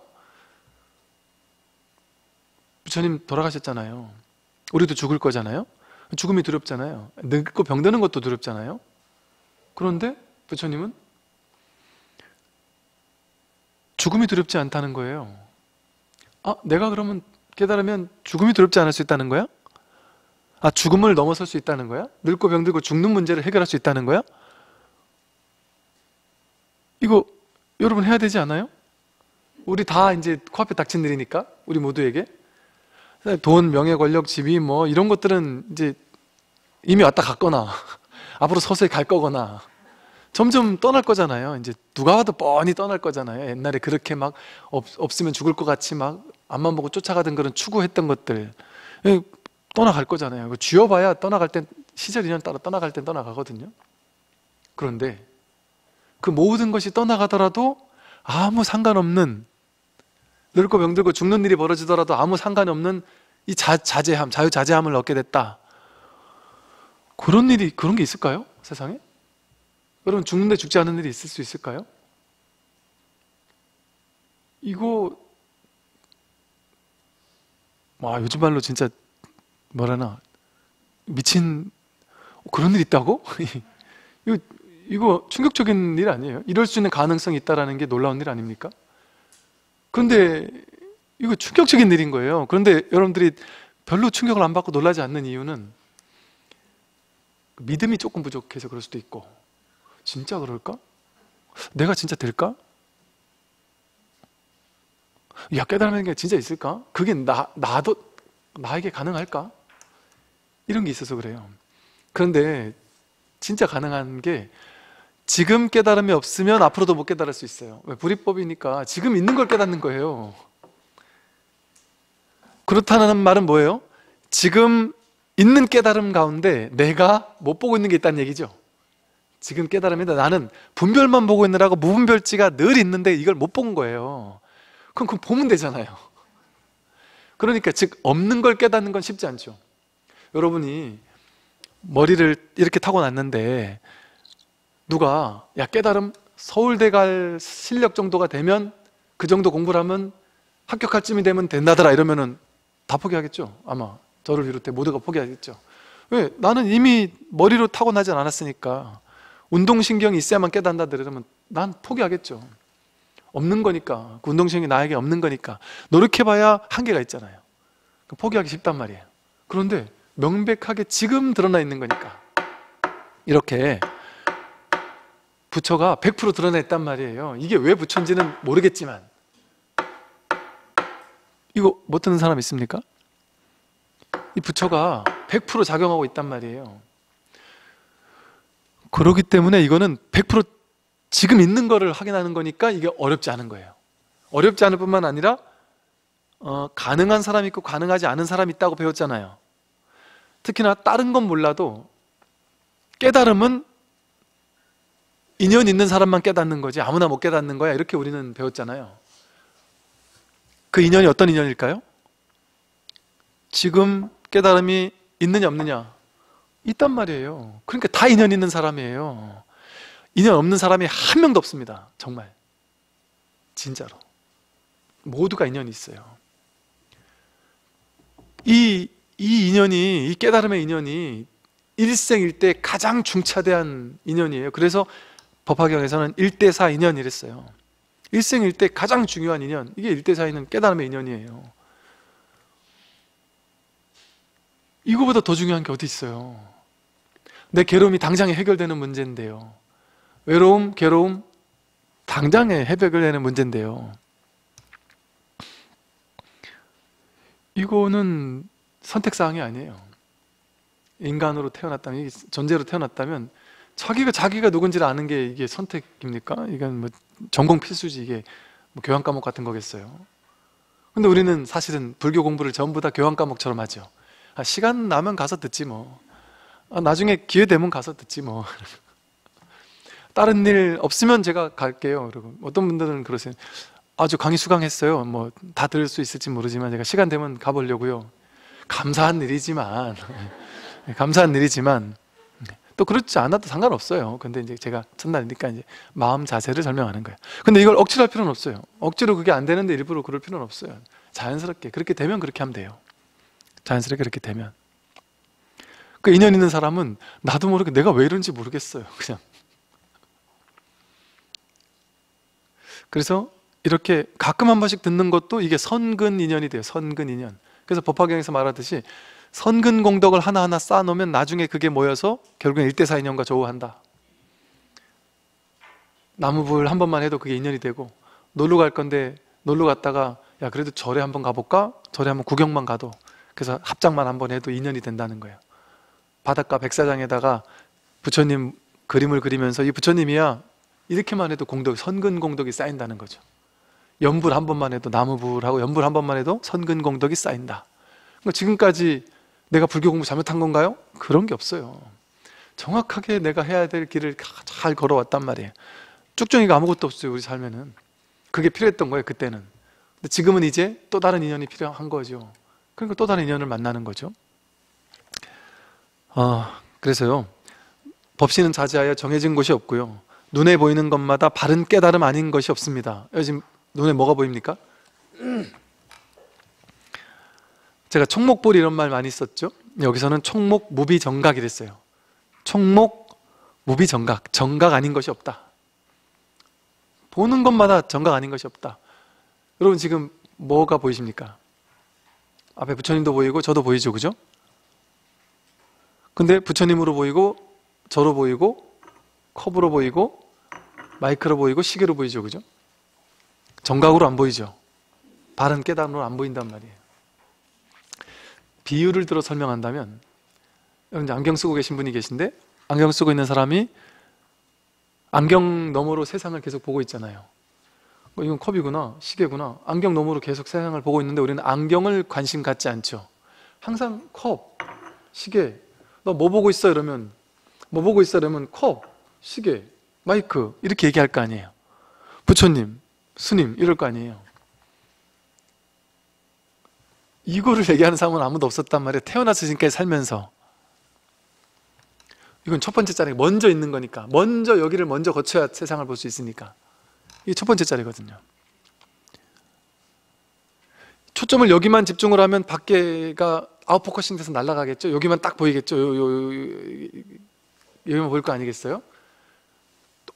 부처님 돌아가셨잖아요. 우리도 죽을 거잖아요. 죽음이 두렵잖아요. 늙고 병드는 것도 두렵잖아요. 그런데 부처님은 죽음이 두렵지 않다는 거예요. 아, 내가 그러면 깨달으면 죽음이 두렵지 않을 수 있다는 거야? 아, 죽음을 넘어설 수 있다는 거야? 늙고 병들고 죽는 문제를 해결할 수 있다는 거야? 이거 여러분 해야 되지 않아요? 우리 다 이제 코앞에 닥친 일이니까 우리 모두에게 돈, 명예, 권력, 지위 뭐 이런 것들은 이제 이미 왔다 갔거나 앞으로 서서히 갈 거거나 점점 떠날 거잖아요. 이제 누가 와도 뻔히 떠날 거잖아요. 옛날에 그렇게 막 없, 없으면 죽을 것 같이 막 앞만 보고 쫓아가던 그런 추구했던 것들 예, 떠나갈 거잖아요. 그 쥐어봐야 떠나갈 땐 시절 인연 따라 떠나갈 땐 떠나가거든요. 그런데 그 모든 것이 떠나가더라도 아무 상관없는 늙고 병들고 죽는 일이 벌어지더라도 아무 상관이 없는 이 자, 자제함, 자유자제함을 얻게 됐다. 그런 일이, 그런 게 있을까요? 세상에? 여러분, 죽는데 죽지 않은 일이 있을 수 있을까요? 이거, 와, 요즘 말로 진짜, 뭐라나, 미친, 그런 일 있다고? 이거, 이거 충격적인 일 아니에요? 이럴 수 있는 가능성이 있다라는 게 놀라운 일 아닙니까? 그런데 이거 충격적인 일인 거예요. 그런데 여러분들이 별로 충격을 안 받고 놀라지 않는 이유는 그 믿음이 조금 부족해서 그럴 수도 있고 진짜 그럴까? 내가 진짜 될까? 야 깨달은 게 진짜 있을까? 그게 나, 나도 나에게 가능할까? 이런 게 있어서 그래요. 그런데 진짜 가능한 게 지금 깨달음이 없으면 앞으로도 못 깨달을 수 있어요. 왜? 불이법이니까 지금 있는 걸 깨닫는 거예요. 그렇다는 말은 뭐예요? 지금 있는 깨달음 가운데 내가 못 보고 있는 게 있다는 얘기죠. 지금 깨달음이다. 나는 분별만 보고 있느라고 무분별지가 늘 있는데 이걸 못 본 거예요. 그럼 그 보면 되잖아요. 그러니까 즉 없는 걸 깨닫는 건 쉽지 않죠. 여러분이 머리를 이렇게 타고 났는데 누가 야 깨달음 서울대 갈 실력 정도가 되면 그 정도 공부를 하면 합격할 쯤이 되면 된다더라 이러면은 다 포기하겠죠 아마 저를 비롯해 모두가 포기하겠죠 왜 나는 이미 머리로 타고나지 않았으니까 운동신경이 있어야만 깨닫는다 그러면 난 포기하겠죠 없는 거니까 그 운동신경이 나에게 없는 거니까 노력해봐야 한계가 있잖아요 그 포기하기 쉽단 말이에요 그런데 명백하게 지금 드러나 있는 거니까 이렇게 부처가 100% 드러냈단 말이에요. 이게 왜 부처인지는 모르겠지만 이거 못 뭐 듣는 사람 있습니까? 이 부처가 100% 작용하고 있단 말이에요. 그러기 때문에 이거는 100% 지금 있는 거를 확인하는 거니까 이게 어렵지 않은 거예요. 어렵지 않을 뿐만 아니라 어, 가능한 사람 있고 가능하지 않은 사람 있다고 배웠잖아요. 특히나 다른 건 몰라도 깨달음은 인연 있는 사람만 깨닫는 거지 아무나 못 깨닫는 거야 이렇게 우리는 배웠잖아요 그 인연이 어떤 인연일까요? 지금 깨달음이 있느냐 없느냐 있단 말이에요 그러니까 다 인연 있는 사람이에요 인연 없는 사람이 한 명도 없습니다 정말 진짜로 모두가 인연이 있어요 이, 이 인연이 이 깨달음의 인연이 일생일대 가장 중차대한 인연이에요 그래서 법화경에서는 1대4 인연 이랬어요 일생 일대 가장 중요한 인연 이게 1대4 인연 깨달음의 인연이에요 이거보다 더 중요한 게 어디 있어요 내 괴로움이 당장에 해결되는 문제인데요 외로움, 괴로움 당장에 해결되는 문제인데요 이거는 선택사항이 아니에요 인간으로 태어났다면, 존재로 태어났다면 자기가 자기가 누군지를 아는 게 이게 선택입니까? 이건 뭐 전공 필수지 이게 뭐 교양 과목 같은 거겠어요. 근데 우리는 사실은 불교 공부를 전부 다 교양 과목처럼 하죠. 아, 시간 나면 가서 듣지 뭐. 아, 나중에 기회 되면 가서 듣지 뭐. 다른 일 없으면 제가 갈게요. 그리고 어떤 분들은 그러세요. 아주 강의 수강했어요. 뭐 다 들을 수 있을지 모르지만 제가 시간 되면 가보려고요. 감사한 일이지만 네, 감사한 일이지만 또 그렇지 않아도 상관없어요. 근데 이제 제가 첫날이니까 이제 마음 자세를 설명하는 거예요. 근데 이걸 억지로 할 필요는 없어요. 억지로 그게 안 되는데 일부러 그럴 필요는 없어요. 자연스럽게 그렇게 되면 그렇게 하면 돼요. 자연스럽게 그렇게 되면 그 인연 있는 사람은 나도 모르게 내가 왜 이런지 모르겠어요. 그냥 그래서 이렇게 가끔 한 번씩 듣는 것도 이게 선근 인연이 돼요. 선근 인연. 그래서 법화경에서 말하듯이 선근 공덕을 하나하나 쌓아놓으면 나중에 그게 모여서 결국엔 일대사 인연과 조우한다. 나무불 한 번만 해도 그게 인연이 되고 놀러 갈 건데 놀러 갔다가 야 그래도 절에 한 번 가볼까? 절에 한 번 구경만 가도 그래서 합장만 한 번 해도 인연이 된다는 거예요. 바닷가 백사장에다가 부처님 그림을 그리면서 이 부처님이야 이렇게만 해도 공덕 선근 공덕이 쌓인다는 거죠. 연불 한 번만 해도 나무불하고 연불 한 번만 해도 선근 공덕이 쌓인다. 그러니까 지금까지 내가 불교 공부 잘못한 건가요? 그런 게 없어요. 정확하게 내가 해야 될 길을 잘 걸어왔단 말이에요. 쭉정이가 아무것도 없어요, 우리 삶에는. 그게 필요했던 거예요, 그때는. 근데 지금은 이제 또 다른 인연이 필요한 거죠. 그러니까 또 다른 인연을 만나는 거죠. 아, 그래서요. 법시는 자제하여 정해진 곳이 없고요. 눈에 보이는 것마다 바른 깨달음 아닌 것이 없습니다. 요즘 눈에 뭐가 보입니까? 제가 총목볼 이런 말 많이 썼죠. 여기서는 총목 무비 정각이 됐어요. 총목 무비 정각, 정각 아닌 것이 없다. 보는 것마다 정각 아닌 것이 없다. 여러분 지금 뭐가 보이십니까? 앞에 부처님도 보이고 저도 보이죠, 그죠? 근데 부처님으로 보이고 저로 보이고 컵으로 보이고 마이크로 보이고 시계로 보이죠, 그죠? 정각으로 안 보이죠. 바른 깨달음으로 안 보인단 말이에요. 비유를 들어 설명한다면 여러분 안경 쓰고 계신 분이 계신데 안경 쓰고 있는 사람이 안경 너머로 세상을 계속 보고 있잖아요. 어, 이건 컵이구나, 시계구나. 안경 너머로 계속 세상을 보고 있는데 우리는 안경을 관심 갖지 않죠. 항상 컵, 시계. 너 뭐 보고 있어? 이러면 뭐 보고 있어? 이러면 컵, 시계, 마이크 이렇게 얘기할 거 아니에요. 부처님, 스님 이럴 거 아니에요. 이거를 얘기하는 사람은 아무도 없었단 말이에요. 태어나서 지금까지 살면서. 이건 첫 번째 자리, 먼저 있는 거니까. 먼저 여기를 먼저 거쳐야 세상을 볼 수 있으니까. 이게 첫 번째 자리거든요. 초점을 여기만 집중을 하면 밖에가 아웃포커싱 돼서 날아가겠죠? 여기만 딱 보이겠죠? 요, 요, 요, 여기만 보일 거 아니겠어요?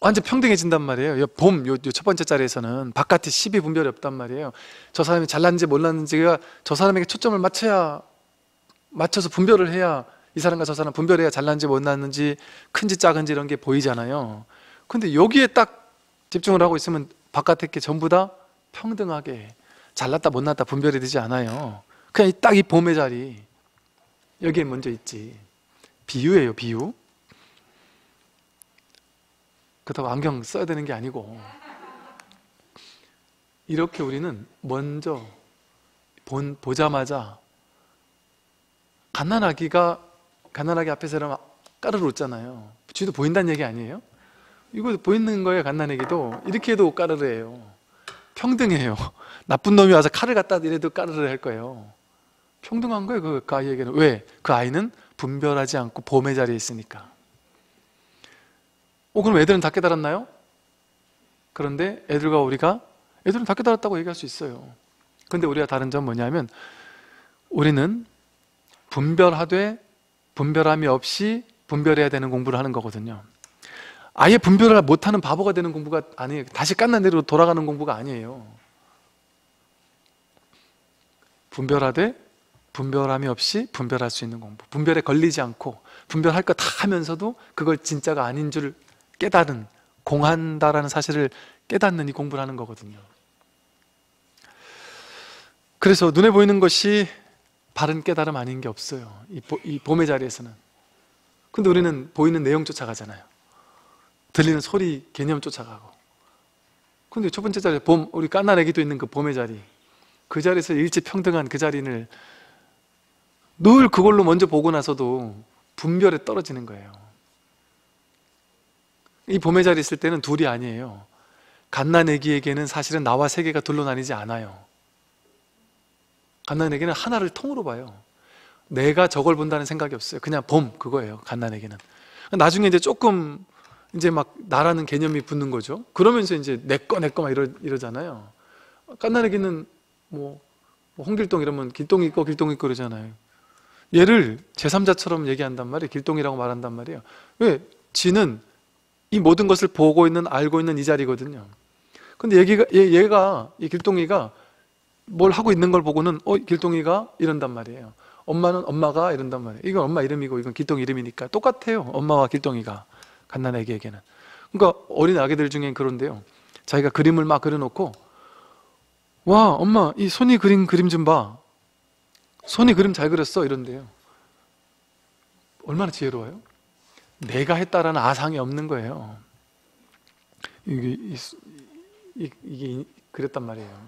완전 평등해진단 말이에요. 요 봄, 요, 요첫 번째 자리에서는 바깥에 시비 분별이 없단 말이에요. 저 사람이 잘났는지 몰랐는지가 저 사람에게 초점을 맞춰야, 맞춰서 분별을 해야 이 사람과 저 사람 분별해야 잘났는지 못났는지 큰지 작은지 이런 게 보이잖아요. 근데 여기에 딱 집중을 하고 있으면 바깥에 게 전부 다 평등하게 잘났다 못났다 분별이 되지 않아요. 그냥 딱 이 봄의 자리. 여기에 먼저 있지. 비유예요, 비유. 그렇다고 안경 써야 되는 게 아니고 이렇게 우리는 먼저 본, 보자마자 갓난아기가 갓난아기 앞에서 이러 까르르 웃잖아요 쥐도 보인다는 얘기 아니에요? 이거 보이는 거예요 갓난아기도 이렇게 해도 까르르해요 평등해요 나쁜 놈이 와서 칼을 갖다 이래도 까르르 할 거예요 평등한 거예요 그 아이에게는 왜? 그 아이는 분별하지 않고 봄의 자리에 있으니까 어, 그럼 애들은 다 깨달았나요? 그런데 애들과 우리가 애들은 다 깨달았다고 얘기할 수 있어요. 근데 우리가 다른 점 뭐냐면 우리는 분별하되 분별함이 없이 분별해야 되는 공부를 하는 거거든요. 아예 분별을 못하는 바보가 되는 공부가 아니에요. 다시 깐난 대로 돌아가는 공부가 아니에요. 분별하되 분별함이 없이 분별할 수 있는 공부. 분별에 걸리지 않고 분별할 거 다 하면서도 그걸 진짜가 아닌 줄 깨달은 공한다라는 사실을 깨닫는 이 공부를 하는 거거든요. 그래서 눈에 보이는 것이 바른 깨달음 아닌 게 없어요. 이, 보, 이 봄의 자리에서는. 근데 우리는 보이는 내용 쫓아가잖아요. 들리는 소리 개념 쫓아가고. 근데 첫 번째 자리, 봄, 우리 깐나내기도 있는 그 봄의 자리. 그 자리에서 일체평등한그 자리를 늘 그걸로 먼저 보고 나서도 분별에 떨어지는 거예요. 이 봄의 자리 있을 때는 둘이 아니에요. 갓난 애기에게는 사실은 나와 세계가 둘로 나뉘지 않아요. 갓난 애기는 하나를 통으로 봐요. 내가 저걸 본다는 생각이 없어요. 그냥 봄 그거예요. 갓난 애기는. 나중에 이제 조금 이제 막 나라는 개념이 붙는 거죠. 그러면서 이제 내꺼내꺼막 이러, 이러잖아요. 갓난 애기는 뭐, 뭐, 홍길동 이러면 길동이 고 길동이 거 그러잖아요. 얘를 제3자처럼 얘기한단 말이에요. 길동이라고 말한단 말이에요. 왜? 지는 이 모든 것을 보고 있는, 알고 있는 이 자리거든요. 근데 얘기가, 얘, 가이 길동이가 뭘 하고 있는 걸 보고는, 어, 길동이가 이런단 말이에요. 엄마는 엄마가 이런단 말이에요. 이건 엄마 이름이고, 이건 길동 이름이니까 똑같아요. 엄마와 길동이가. 갓난아기에게는. 그러니까 어린 아기들 중엔 그런데요. 자기가 그림을 막 그려놓고, 와, 엄마, 이 손이 그린 그림 좀 봐. 손이 그림 잘 그렸어. 이런데요. 얼마나 지혜로워요? 내가 했다라는 아상이 없는 거예요. 이게, 이게, 이게 그랬단 말이에요.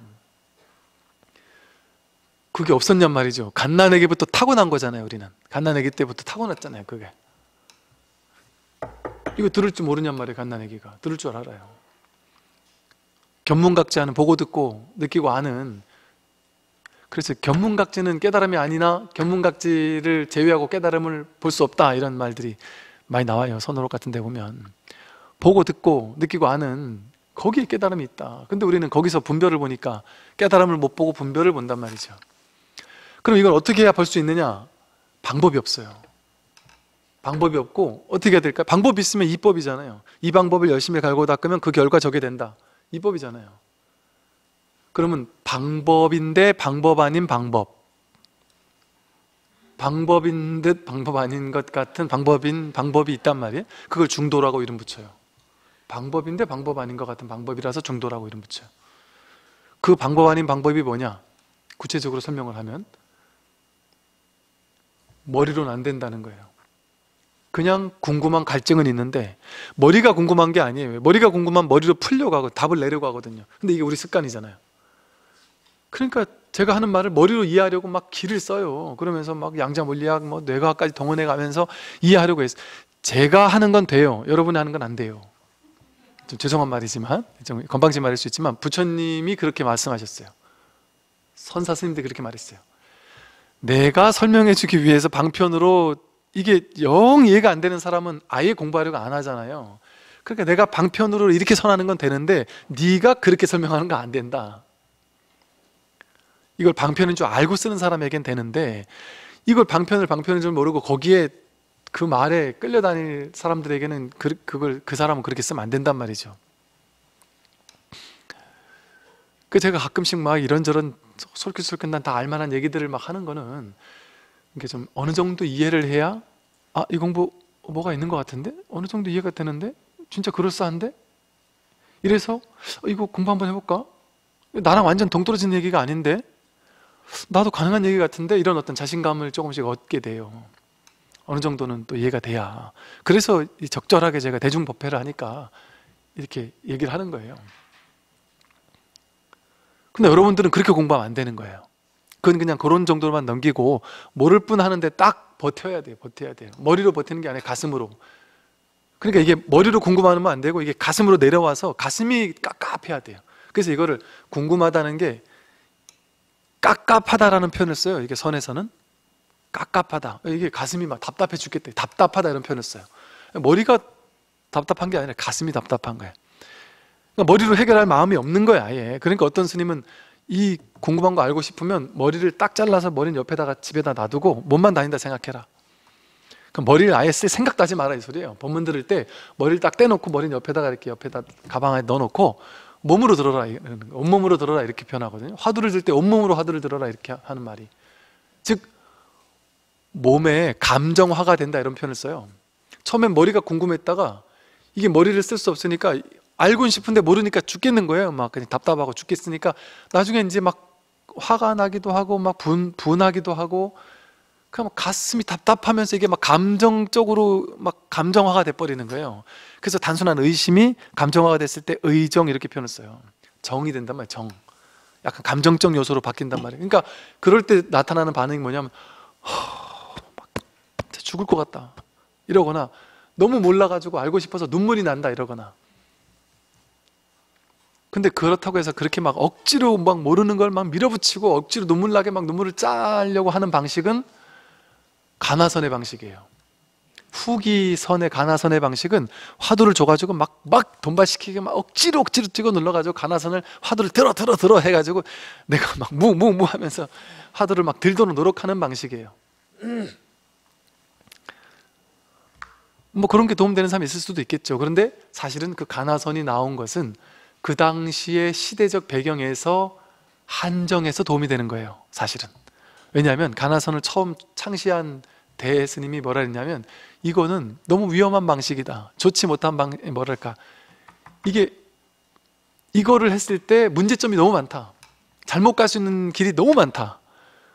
그게 없었냔 말이죠. 갓난에게부터 타고난 거잖아요, 우리는. 갓난에게 때부터 타고났잖아요, 그게. 이거 들을 줄 모르냔 말이에요, 갓난에게가. 들을 줄 알아요. 견문각지는 보고 듣고 느끼고 아는 그래서 견문각지는 깨달음이 아니나 견문각지를 제외하고 깨달음을 볼 수 없다 이런 말들이 많이 나와요. 선호록 같은 데 보면. 보고 듣고 느끼고 아는 거기에 깨달음이 있다. 근데 우리는 거기서 분별을 보니까 깨달음을 못 보고 분별을 본단 말이죠. 그럼 이걸 어떻게 해야 볼 수 있느냐? 방법이 없어요. 방법이 없고 어떻게 해야 될까요? 방법이 있으면 이법이잖아요. 이 방법을 열심히 갈고 닦으면 그 결과 저게 된다. 이법이잖아요. 그러면 방법인데 방법 아닌 방법. 방법인 듯 방법 아닌 것 같은 방법인 방법이 있단 말이에요. 그걸 중도라고 이름 붙여요. 방법인데 방법 아닌 것 같은 방법이라서 중도라고 이름 붙여요. 그 방법 아닌 방법이 뭐냐? 구체적으로 설명을 하면 머리로는 안 된다는 거예요. 그냥 궁금한 갈증은 있는데 머리가 궁금한 게 아니에요. 머리가 궁금한 머리로 풀려고 하고 답을 내려고 하거든요. 근데 이게 우리 습관이잖아요. 그러니까 제가 하는 말을 머리로 이해하려고 막 길을 써요. 그러면서 막 양자 물리학, 뭐 뇌과학까지 동원해 가면서 이해하려고 해서 제가 하는 건 돼요. 여러분이 하는 건 안 돼요. 좀 죄송한 말이지만 좀 건방진 말일 수 있지만 부처님이 그렇게 말씀하셨어요. 선사 스님들 그렇게 말했어요. 내가 설명해주기 위해서 방편으로 이게 영 이해가 안 되는 사람은 아예 공부하려고 안 하잖아요. 그러니까 내가 방편으로 이렇게 선하는 건 되는데 네가 그렇게 설명하는 거안 된다. 이걸 방편인 줄 알고 쓰는 사람에겐 되는데 이걸 방편을 방편인 줄 모르고 거기에 그 말에 끌려다닐 사람들에게는 그, 그걸 그 사람은 그렇게 쓰면 안 된단 말이죠. 그 제가 가끔씩 막 이런저런 솔깃솔깃 난다 알만한 얘기들을 막 하는 거는 이게 좀 어느 정도 이해를 해야 아 이 공부 뭐가 있는 것 같은데 어느 정도 이해가 되는데 진짜 그럴싸한데 이래서 어, 이거 공부 한번 해볼까 나랑 완전 동떨어진 얘기가 아닌데 나도 가능한 얘기 같은데 이런 어떤 자신감을 조금씩 얻게 돼요. 어느 정도는 또 이해가 돼야. 그래서 적절하게 제가 대중법회를 하니까 이렇게 얘기를 하는 거예요. 근데 여러분들은 그렇게 공부하면 안 되는 거예요. 그건 그냥 그런 정도로만 넘기고 모를 뿐 하는데 딱 버텨야 돼요. 버텨야 돼요. 머리로 버티는 게 아니라 가슴으로. 그러니까 이게 머리로 궁금하면 안 되고 이게 가슴으로 내려와서 가슴이 깝깝해야 돼요. 그래서 이거를 궁금하다는 게 깝깝하다라는 표현을 써요. 이게 선에서는 깝깝하다. 이게 가슴이 막 답답해 죽겠대. 답답하다 이런 표현을 써요. 머리가 답답한 게 아니라 가슴이 답답한 거예요. 그러니까 머리로 해결할 마음이 없는 거야, 아예. 그러니까 어떤 스님은 이 궁금한 거 알고 싶으면 머리를 딱 잘라서 머리는 옆에다가 집에다 놔두고 몸만 다닌다 생각해라. 그럼 그러니까 머리를 아예 쓸 생각도 하지 마라 이 소리예요. 법문 들을 때 머리를 딱 떼놓고 머리는 옆에다가 이렇게 옆에다 가방 에 넣어놓고 몸으로 들어라 온몸으로 들어라 이렇게 표현하거든요. 화두를 들 때 온몸으로 화두를 들어라 이렇게 하는 말이 즉 몸에 감정화가 된다 이런 표현을 써요. 처음엔 머리가 궁금했다가 이게 머리를 쓸 수 없으니까 알고는 싶은데 모르니까 죽겠는 거예요. 막 그냥 답답하고 죽겠으니까 나중에 이제 막 화가 나기도 하고 막 분, 분하기도 하고 그냥 가슴이 답답하면서 이게 막 감정적으로 막 감정화가 돼버리는 거예요. 그래서 단순한 의심이 감정화가 됐을 때 의정 이렇게 표현을 써요. 정이 된단 말이에요. 정. 약간 감정적 요소로 바뀐단 말이에요. 그러니까 그럴 때 나타나는 반응이 뭐냐면 허, 막 죽을 것 같다 이러거나 너무 몰라가지고 알고 싶어서 눈물이 난다 이러거나. 근데 그렇다고 해서 그렇게 막 억지로 막 모르는 걸 막 밀어붙이고 억지로 눈물 나게 막 눈물을 짜려고 하는 방식은 가나선의 방식이에요. 후기선의 가나선의 방식은 화두를 줘가지고 막 막 돈발시키게 막 억지로 억지로 찍어 눌러가지고 가나선을 화두를 들어 들어 들어 해가지고 내가 막 무 무 무 하면서 화두를 막 들도록 노력하는 방식이에요. 뭐 그런 게 도움되는 사람이 있을 수도 있겠죠. 그런데 사실은 그 가나선이 나온 것은 그 당시의 시대적 배경에서 한정해서 도움이 되는 거예요. 사실은 왜냐하면 가나선을 처음 창시한 대스님이 뭐라 했냐면 이거는 너무 위험한 방식이다. 좋지 못한 방 뭐랄까 이게 이거를 했을 때 문제점이 너무 많다. 잘못 갈 수 있는 길이 너무 많다.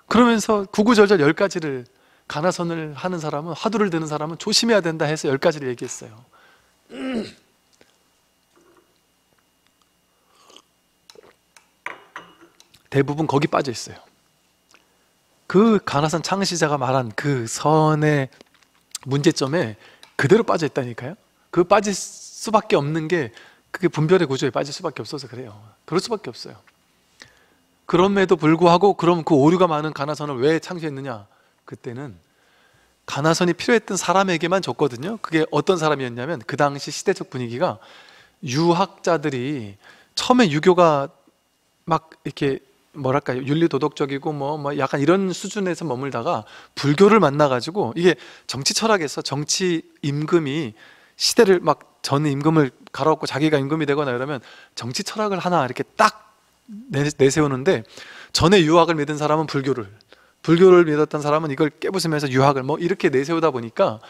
그러면서 구구절절 열 가지를 가나선을 하는 사람은 화두를 드는 사람은 조심해야 된다 해서 열 가지를 얘기했어요. 대부분 거기 빠져 있어요. 그 가나산 창시자가 말한 그 선의 문제점에 그대로 빠져 있다니까요. 그 빠질 수밖에 없는 게 그게 분별의 구조에 빠질 수밖에 없어서 그래요. 그럴 수밖에 없어요. 그럼에도 불구하고 그럼 그 오류가 많은 가나선을 왜 창조했느냐? 그때는 가나선이 필요했던 사람에게만 줬거든요. 그게 어떤 사람이었냐면 그 당시 시대적 분위기가 유학자들이 처음에 유교가 막 이렇게 뭐랄까요 윤리 도덕적이고 뭐, 뭐 약간 이런 수준에서 머물다가 불교를 만나가지고 이게 정치 철학에서 정치 임금이 시대를 막 전 임금을 갈아엎고 자기가 임금이 되거나 이러면 정치 철학을 하나 이렇게 딱 내세우는데 전에 유학을 믿은 사람은 불교를 불교를 믿었던 사람은 이걸 깨부수면서 유학을 뭐 이렇게 내세우다 보니까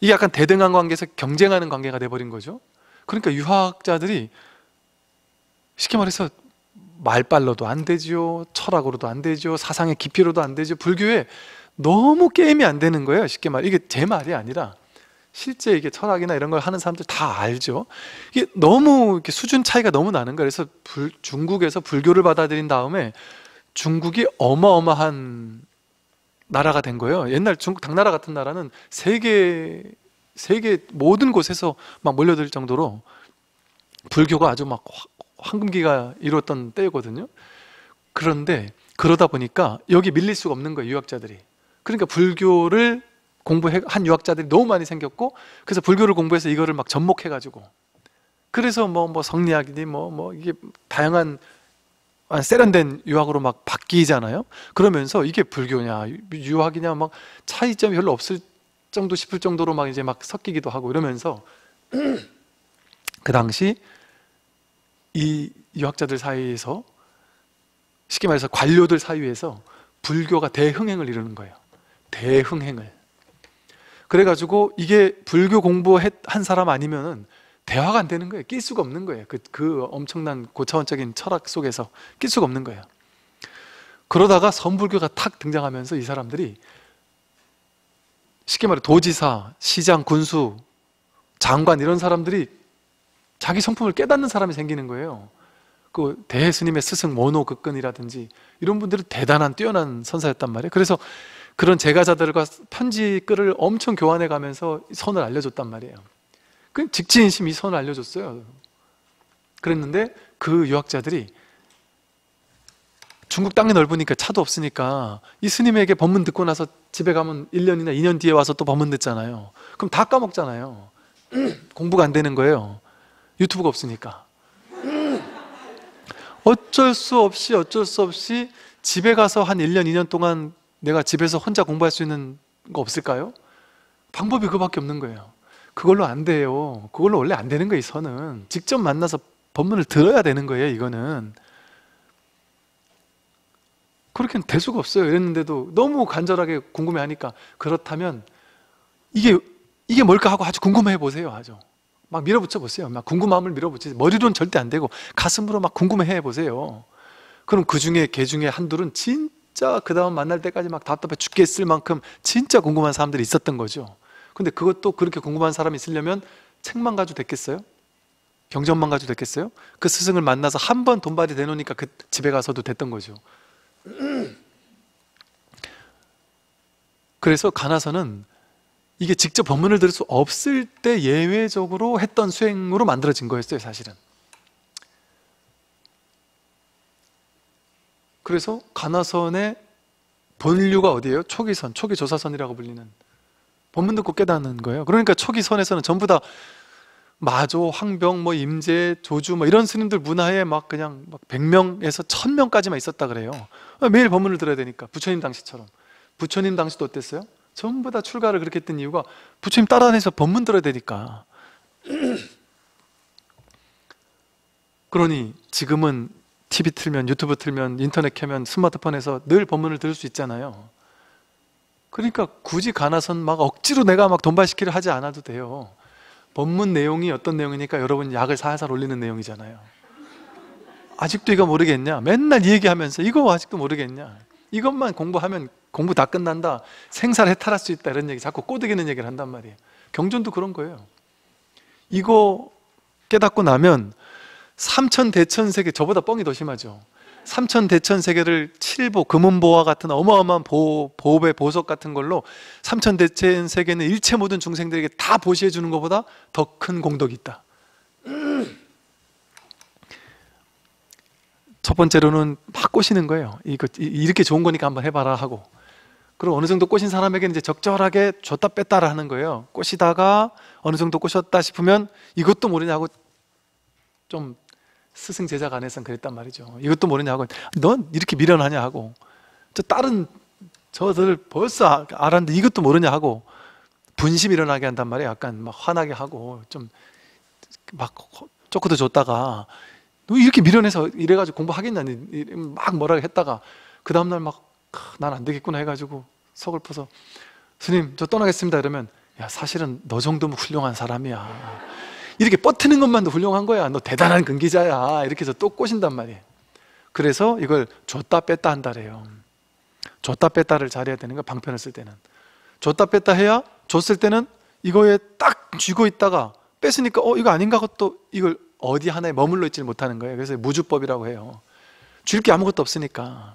이게 약간 대등한 관계에서 경쟁하는 관계가 돼버린 거죠 그러니까 유학자들이 쉽게 말해서 말빨로도 안 되지요. 철학으로도 안 되지요. 사상의 깊이로도 안 되지요. 불교에 너무 게임이 안 되는 거예요. 쉽게 말해. 이게 제 말이 아니라 실제 이게 철학이나 이런 걸 하는 사람들 다 알죠. 이게 너무 이렇게 수준 차이가 너무 나는 거예요. 그래서 불, 중국에서 불교를 받아들인 다음에 중국이 어마어마한 나라가 된 거예요. 옛날 중국 당나라 같은 나라는 세계 세계 모든 곳에서 막 몰려들 정도로 불교가 아주 막확 황금기가 이뤘던 때거든요. 그런데 그러다 보니까 여기 밀릴 수가 없는 거예요, 유학자들이. 그러니까 불교를 공부한 유학자들이 너무 많이 생겼고 그래서 불교를 공부해서 이거를 막 접목해 가지고 그래서 뭐뭐 뭐 성리학이니 뭐뭐 뭐 이게 다양한 아, 세련된 유학으로 막 바뀌잖아요. 그러면서 이게 불교냐 유학이냐 막 차이점이 별로 없을 정도 싶을 정도로 막 이제 막 섞이기도 하고 이러면서 그 당시 이 유학자들 사이에서 쉽게 말해서 관료들 사이에서 불교가 대흥행을 이루는 거예요. 대흥행을. 그래가지고 이게 불교 공부한 사람 아니면은 대화가 안 되는 거예요. 낄 수가 없는 거예요. 그, 그 엄청난 고차원적인 철학 속에서 낄 수가 없는 거예요. 그러다가 선불교가 탁 등장하면서 이 사람들이 쉽게 말해 도지사, 시장, 군수, 장관 이런 사람들이 자기 성품을 깨닫는 사람이 생기는 거예요. 그 대스님의 스승 모노 극근이라든지 이런 분들은 대단한 뛰어난 선사였단 말이에요. 그래서 그런 제가자들과 편지 글을 엄청 교환해 가면서 선을 알려줬단 말이에요. 그직진심이 선을 알려줬어요. 그랬는데 그 유학자들이 중국 땅이 넓으니까 차도 없으니까 이 스님에게 법문 듣고 나서 집에 가면 1년이나 2년 뒤에 와서 또 법문 듣잖아요. 그럼 다 까먹잖아요. 공부가 안 되는 거예요. 유튜브가 없으니까. 음. 어쩔 수 없이 어쩔 수 없이 집에 가서 한 1년, 2년 동안 내가 집에서 혼자 공부할 수 있는 거 없을까요? 방법이 그밖에 없는 거예요. 그걸로 안 돼요. 그걸로 원래 안 되는 거예요, 선은. 직접 만나서 법문을 들어야 되는 거예요, 이거는. 그렇게는 될 수가 없어요. 이랬는데도 너무 간절하게 궁금해 하니까 그렇다면 이게, 이게 뭘까 하고 아주 궁금해 보세요. 아주. 막 밀어붙여 보세요. 막 궁금함을 밀어붙이세요. 머리로는 절대 안 되고 가슴으로 막 궁금해 보세요. 그럼 그 중에 개 중에 한둘은 진짜 그 다음 만날 때까지 막 답답해 죽겠을 만큼 진짜 궁금한 사람들이 있었던 거죠. 근데 그것도 그렇게 궁금한 사람이 있으려면 책만 가지고 됐겠어요? 경전만 가지고 됐겠어요? 그 스승을 만나서 한 번 돈발이 되놓으니까 그 집에 가서도 됐던 거죠. 그래서 가나서는 이게 직접 법문을 들을 수 없을 때 예외적으로 했던 수행으로 만들어진 거였어요 사실은 그래서 가나선의 본류가 어디예요? 초기선, 초기조사선이라고 불리는 법문 듣고 깨닫는 거예요 그러니까 초기선에서는 전부 다 마조, 황병, 뭐 임제, 조주 뭐 이런 스님들 문화에 막 그냥 막 100명에서 1000명까지만 있었다 그래요 매일 법문을 들어야 되니까 부처님 당시처럼 부처님 당시도 어땠어요? 전부 다 출가를 그렇게 했던 이유가 부처님 따라다니서 법문 들어야 되니까. 그러니 지금은 TV 틀면 유튜브 틀면 인터넷 켜면 스마트폰에서 늘 법문을 들을 수 있잖아요. 그러니까 굳이 가나선 막 억지로 내가 막 돈발시키를 하지 않아도 돼요. 법문 내용이 어떤 내용이니까 여러분 약을 살살 올리는 내용이잖아요. 아직도 이거 모르겠냐? 맨날 얘기하면서 이거 아직도 모르겠냐? 이것만 공부하면 공부 다 끝난다. 생사를 해탈할 수 있다. 이런 얘기 자꾸 꼬드기는 얘기를 한단 말이에요. 경전도 그런 거예요. 이거 깨닫고 나면 삼천 대천 세계 저보다 뻥이 더 심하죠. 삼천 대천 세계를 칠보 금은보와 같은 어마어마한 보, 보배 보석 같은 걸로 삼천 대천 세계는 일체 모든 중생들에게 다 보시해 주는 것보다 더 큰 공덕이 있다. 첫 번째로는 막 꼬시는 거예요. 이거 이렇게 좋은 거니까 한번 해봐라 하고. 그리고 어느 정도 꼬신 사람에게 이제 적절하게 줬다 뺐다라 하는 거예요. 꼬시다가 어느 정도 꼬셨다 싶으면 이것도 모르냐고 좀 스승 제자 간에선 그랬단 말이죠. 이것도 모르냐고 넌 이렇게 미련하냐 하고 저 다른 저들 벌써 아, 알았는데 이것도 모르냐 하고 분심 일어나게 한단 말이에요. 약간 막 화나게 하고 좀 막 조커도 줬다가 너 이렇게 미련해서 이래가지고 공부하겠냐니 막 뭐라 했다가 그 다음날 막 난 안 되겠구나 해가지고 서글 퍼서 스님 저 떠나겠습니다 이러면 야 사실은 너 정도면 훌륭한 사람이야 이렇게 버티는 것만도 훌륭한 거야 너 대단한 근기자야 이렇게 해서 또 꼬신단 말이에요 그래서 이걸 줬다 뺐다 한다래요 줬다 뺐다를 잘해야 되는 거 방편을 쓸 때는 줬다 뺐다 해야 줬을 때는 이거에 딱 쥐고 있다가 뺐으니까 어 이거 아닌가 것도 이걸 어디 하나에 머물러 있질 못하는 거예요 그래서 무주법이라고 해요 줄게 아무것도 없으니까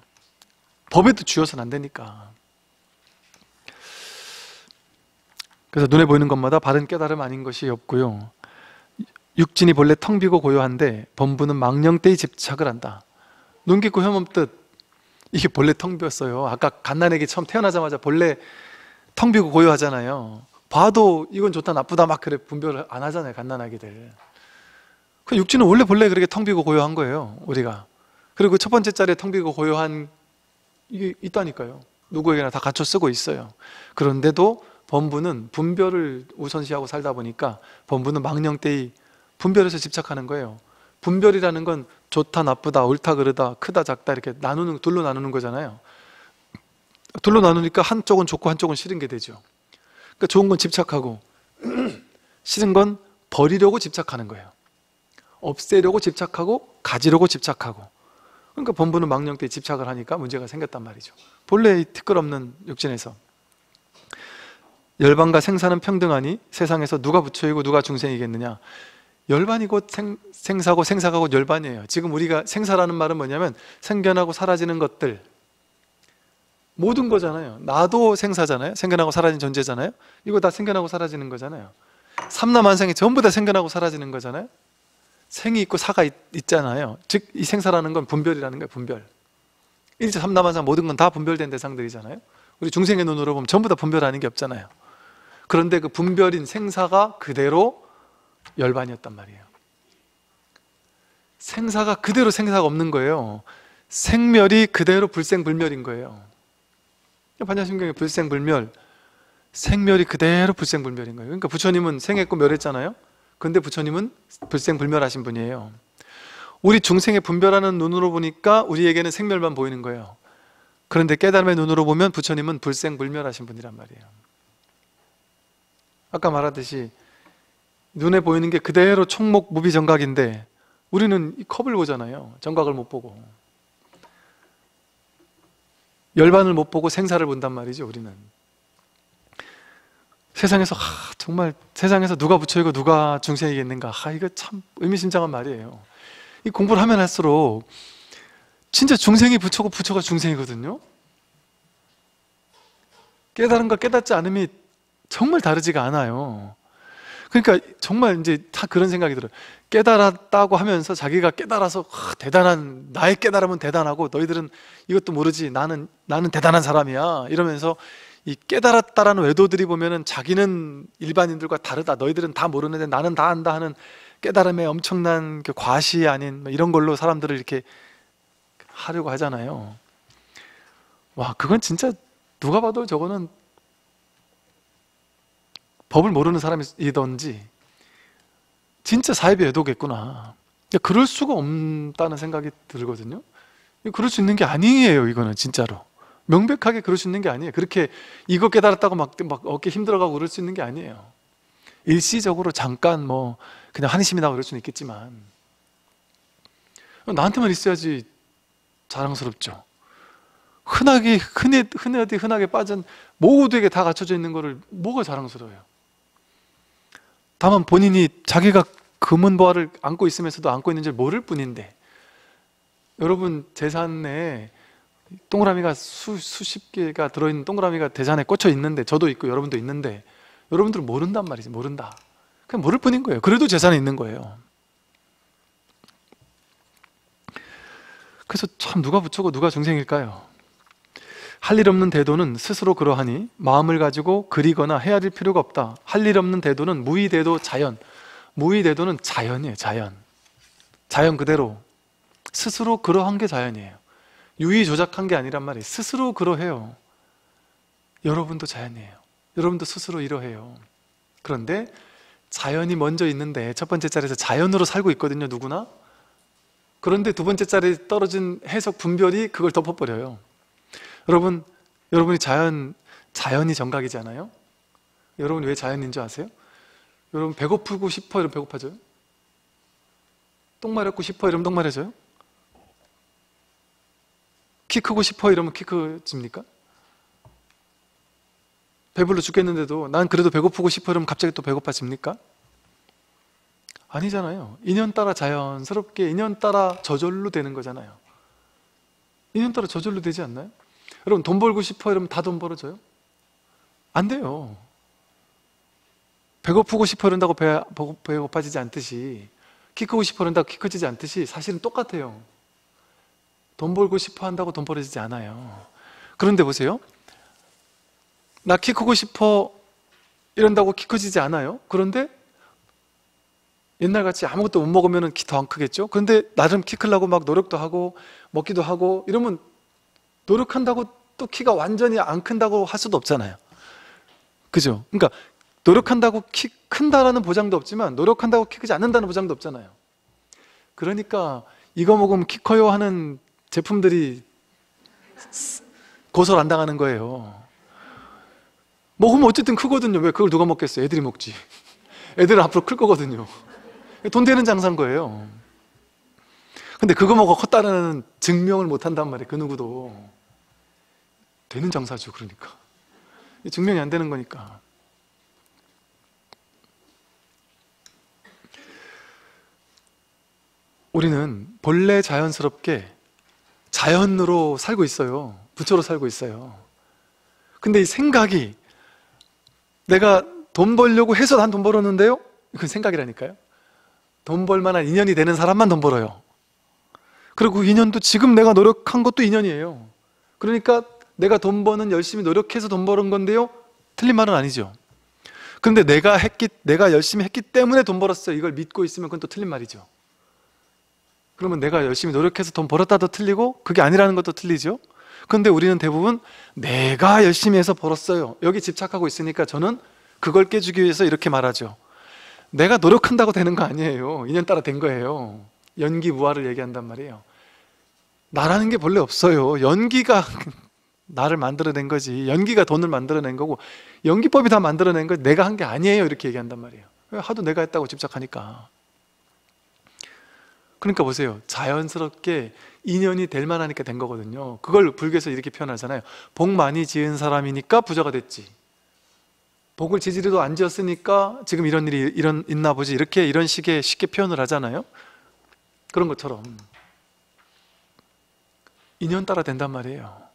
법에도 쥐어서는 안 되니까 그래서 눈에 보이는 것마다 바른 깨달음 아닌 것이 없고요. 육진이 본래 텅 비고 고요한데 범부는 망령때에 집착을 한다. 눈 깊고 혐험 뜻 이게 본래 텅 비었어요. 아까 갓난에게 처음 태어나자마자 본래 텅 비고 고요하잖아요. 봐도 이건 좋다 나쁘다 막 그래 분별을 안 하잖아요. 갓난아기들. 그 육지는 원래 본래 그렇게 텅 비고 고요한 거예요. 우리가. 그리고 첫 번째 자리에 텅 비고 고요한 이게 있다니까요. 누구에게나 다 갖춰 쓰고 있어요. 그런데도 범부는 분별을 우선시하고 살다 보니까 범부는 망령때의 분별에서 집착하는 거예요. 분별이라는 건 좋다 나쁘다 옳다 그르다 크다 작다 이렇게 나누는 둘로 나누는 거잖아요. 둘로 나누니까 한쪽은 좋고 한쪽은 싫은 게 되죠. 그러니까 좋은 건 집착하고 싫은 건 버리려고 집착하는 거예요. 없애려고 집착하고 가지려고 집착하고 그러니까 범부는 망령 때 집착을 하니까 문제가 생겼단 말이죠. 본래 의 티끌 없는 육진에서 열반과 생사는 평등하니 세상에서 누가 부처이고 누가 중생이겠느냐? 열반이 곧 생, 생사고 생사가 곧 열반이에요. 지금 우리가 생사라는 말은 뭐냐면 생겨나고 사라지는 것들 모든 거잖아요. 나도 생사잖아요. 생겨나고 사라진 존재잖아요. 이거 다 생겨나고 사라지는 거잖아요. 삼라만상이 전부 다 생겨나고 사라지는 거잖아요. 생이 있고 사가 있, 잖아요 즉 이 생사라는 건 분별이라는 거예요. 분별. 일체 삼라만상 모든 건 다 분별된 대상들이잖아요. 우리 중생의 눈으로 보면 전부 다 분별 하는게 없잖아요. 그런데 그 분별인 생사가 그대로 열반이었단 말이에요. 생사가 그대로 생사가 없는 거예요. 생멸이 그대로 불생불멸인 거예요. 반야심경의 불생불멸, 생멸이 그대로 불생불멸인 거예요. 그러니까 부처님은 생했고 멸했잖아요. 근데 부처님은 불생불멸하신 분이에요. 우리 중생의 분별하는 눈으로 보니까 우리에게는 생멸만 보이는 거예요. 그런데 깨달음의 눈으로 보면 부처님은 불생불멸하신 분이란 말이에요. 아까 말하듯이 눈에 보이는 게 그대로 총목 무비 정각인데 우리는 이 컵을 보잖아요. 정각을 못 보고. 열반을 못 보고 생사를 본단 말이죠, 우리는. 세상에서, 하, 정말 세상에서 누가 부처이고 누가 중생이겠는가. 하, 이거 참 의미심장한 말이에요. 이 공부를 하면 할수록 진짜 중생이 부처고 부처가 중생이거든요. 깨달은과 깨닫지 않음이 정말 다르지가 않아요. 그러니까 정말 이제 다 그런 생각이 들어요. 깨달았다고 하면서 자기가 깨달아서 아, 대단한 나의 깨달음은 대단하고 너희들은 이것도 모르지 나는 나는 대단한 사람이야 이러면서 이 깨달았다라는 외도들이 보면은 자기는 일반인들과 다르다 너희들은 다 모르는데 나는 다 안다 하는 깨달음의 엄청난 그 과시 아닌 뭐 이런 걸로 사람들을 이렇게 하려고 하잖아요. 와 그건 진짜 누가 봐도 저거는 법을 모르는 사람이던지 진짜 사이비 외도겠구나 그럴 수가 없다는 생각이 들거든요 그럴 수 있는 게 아니에요 이거는 진짜로 명백하게 그럴 수 있는 게 아니에요 그렇게 이거 깨달았다고 막, 막 어깨 힘들어가고 그럴 수 있는 게 아니에요 일시적으로 잠깐 뭐 그냥 한심이 나 그럴 수는 있겠지만 나한테만 있어야지 자랑스럽죠 흔하게 흔해 흔히 흔하게 빠진 모두에게 다 갖춰져 있는 거를 뭐가 자랑스러워요? 다만 본인이 자기가 금은보화를 안고 있으면서도 안고 있는 지 모를 뿐인데 여러분 재산에 동그라미가 수, 수십 개가 들어있는 동그라미가 대산에 꽂혀 있는데 저도 있고 여러분도 있는데 여러분들은 모른단 말이지 모른다 그냥 모를 뿐인 거예요 그래도 재산에 있는 거예요 그래서 참 누가 부처고 누가 중생일까요? 할일 없는 대도는 스스로 그러하니 마음을 가지고 그리거나 헤아릴 필요가 없다. 할 일 없는 대도는 무의 대도 자연. 무의 대도는 자연이에요. 자연. 자연 그대로 스스로 그러한 게 자연이에요. 유의 조작한 게 아니란 말이에요. 스스로 그러해요. 여러분도 자연이에요. 여러분도 스스로 이러해요. 그런데 자연이 먼저 있는데 첫 번째 자리에서 자연으로 살고 있거든요, 누구나. 그런데 두 번째 자리에 떨어진 해석 분별이 그걸 덮어버려요. 여러분, 여러분이 자연, 자연이 정각이잖아요? 여러분 왜 자연인 줄 아세요? 여러분 배고프고 싶어 이러면 배고파져요? 똥마렵고 싶어 이러면 똥마려져요? 키 크고 싶어 이러면 키 커집니까? 배불러 죽겠는데도 난 그래도 배고프고 싶어 이러면 갑자기 또 배고파집니까? 아니잖아요. 인연 따라 자연스럽게 인연 따라 저절로 되는 거잖아요. 인연 따라 저절로 되지 않나요? 여러분 돈 벌고 싶어 이러면 다 돈 벌어져요? 안 돼요. 배고프고 싶어 이런다고 배, 배고파지지 않듯이 키 크고 싶어 이런다고 키 커지지 않듯이 사실은 똑같아요. 돈 벌고 싶어 한다고 돈 벌어지지 않아요. 그런데 보세요. 나 키 크고 싶어 이런다고 키 커지지 않아요. 그런데 옛날같이 아무것도 못 먹으면 키 더 안 크겠죠? 그런데 나름 키 크려고 막 노력도 하고 먹기도 하고 이러면 노력한다고 또 키가 완전히 안 큰다고 할 수도 없잖아요. 그죠? 그러니까 노력한다고 키 큰다라는 보장도 없지만 노력한다고 키 크지 않는다는 보장도 없잖아요. 그러니까 이거 먹으면 키 커요 하는 제품들이 고설 안 당하는 거예요. 먹으면 어쨌든 크거든요. 왜 그걸 누가 먹겠어요? 애들이 먹지. 애들은 앞으로 클 거거든요. 돈 되는 장사인 거예요. 근데 그거 먹어 컸다는 증명을 못 한단 말이에요. 그 누구도. 되는 장사죠, 그러니까. 증명이 안 되는 거니까. 우리는 본래 자연스럽게 자연으로 살고 있어요. 부처로 살고 있어요. 근데 이 생각이 내가 돈 벌려고 해서 난 돈 벌었는데요? 그건 생각이라니까요. 돈 벌만한 인연이 되는 사람만 돈 벌어요. 그리고 인연도 지금 내가 노력한 것도 인연이에요. 그러니까 내가 돈 버는 열심히 노력해서 돈 버는 건데요. 틀린 말은 아니죠. 근데 내가 했기 내가 열심히 했기 때문에 돈 벌었어요. 이걸 믿고 있으면 그건 또 틀린 말이죠. 그러면 내가 열심히 노력해서 돈 벌었다도 틀리고 그게 아니라는 것도 틀리죠. 근데 우리는 대부분 내가 열심히 해서 벌었어요. 여기 집착하고 있으니까 저는 그걸 깨주기 위해서 이렇게 말하죠. 내가 노력한다고 되는 거 아니에요. 인연 따라 된 거예요. 연기 무화를 얘기한단 말이에요. 나라는 게 본래 없어요. 연기가 나를 만들어낸 거지. 연기가 돈을 만들어낸 거고 연기법이 다 만들어낸 거 내가 한 게 아니에요. 이렇게 얘기한단 말이에요. 하도 내가 했다고 집착하니까. 그러니까 보세요. 자연스럽게 인연이 될 만하니까 된 거거든요. 그걸 불교에서 이렇게 표현하잖아요. 복 많이 지은 사람이니까 부자가 됐지. 복을 지지리도 안 지었으니까 지금 이런 일이 이런 있나 보지. 이렇게 이런 식의 쉽게 표현을 하잖아요. 그런 것처럼 인연 따라 된단 말이에요.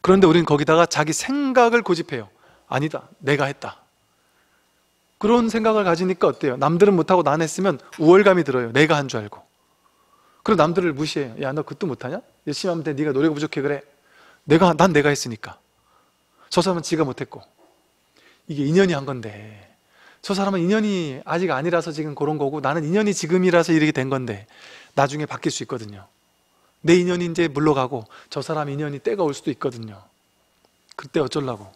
그런데 우리는 거기다가 자기 생각을 고집해요. 아니다. 내가 했다. 그런 생각을 가지니까 어때요? 남들은 못하고 난 했으면 우월감이 들어요. 내가 한 줄 알고. 그리고 남들을 무시해요. 야, 너 그것도 못하냐? 열심히 하면 돼. 네가 노력 이 부족해. 그래. 내가, 난 내가 했으니까. 저 사람은 지가 못했고. 이게 인연이 한 건데. 저 사람은 인연이 아직 아니라서 지금 그런 거고 나는 인연이 지금이라서 이렇게 된 건데 나중에 바뀔 수 있거든요. 내 인연이 이제 물러가고 저 사람 인연이 때가 올 수도 있거든요. 그때 어쩌려고?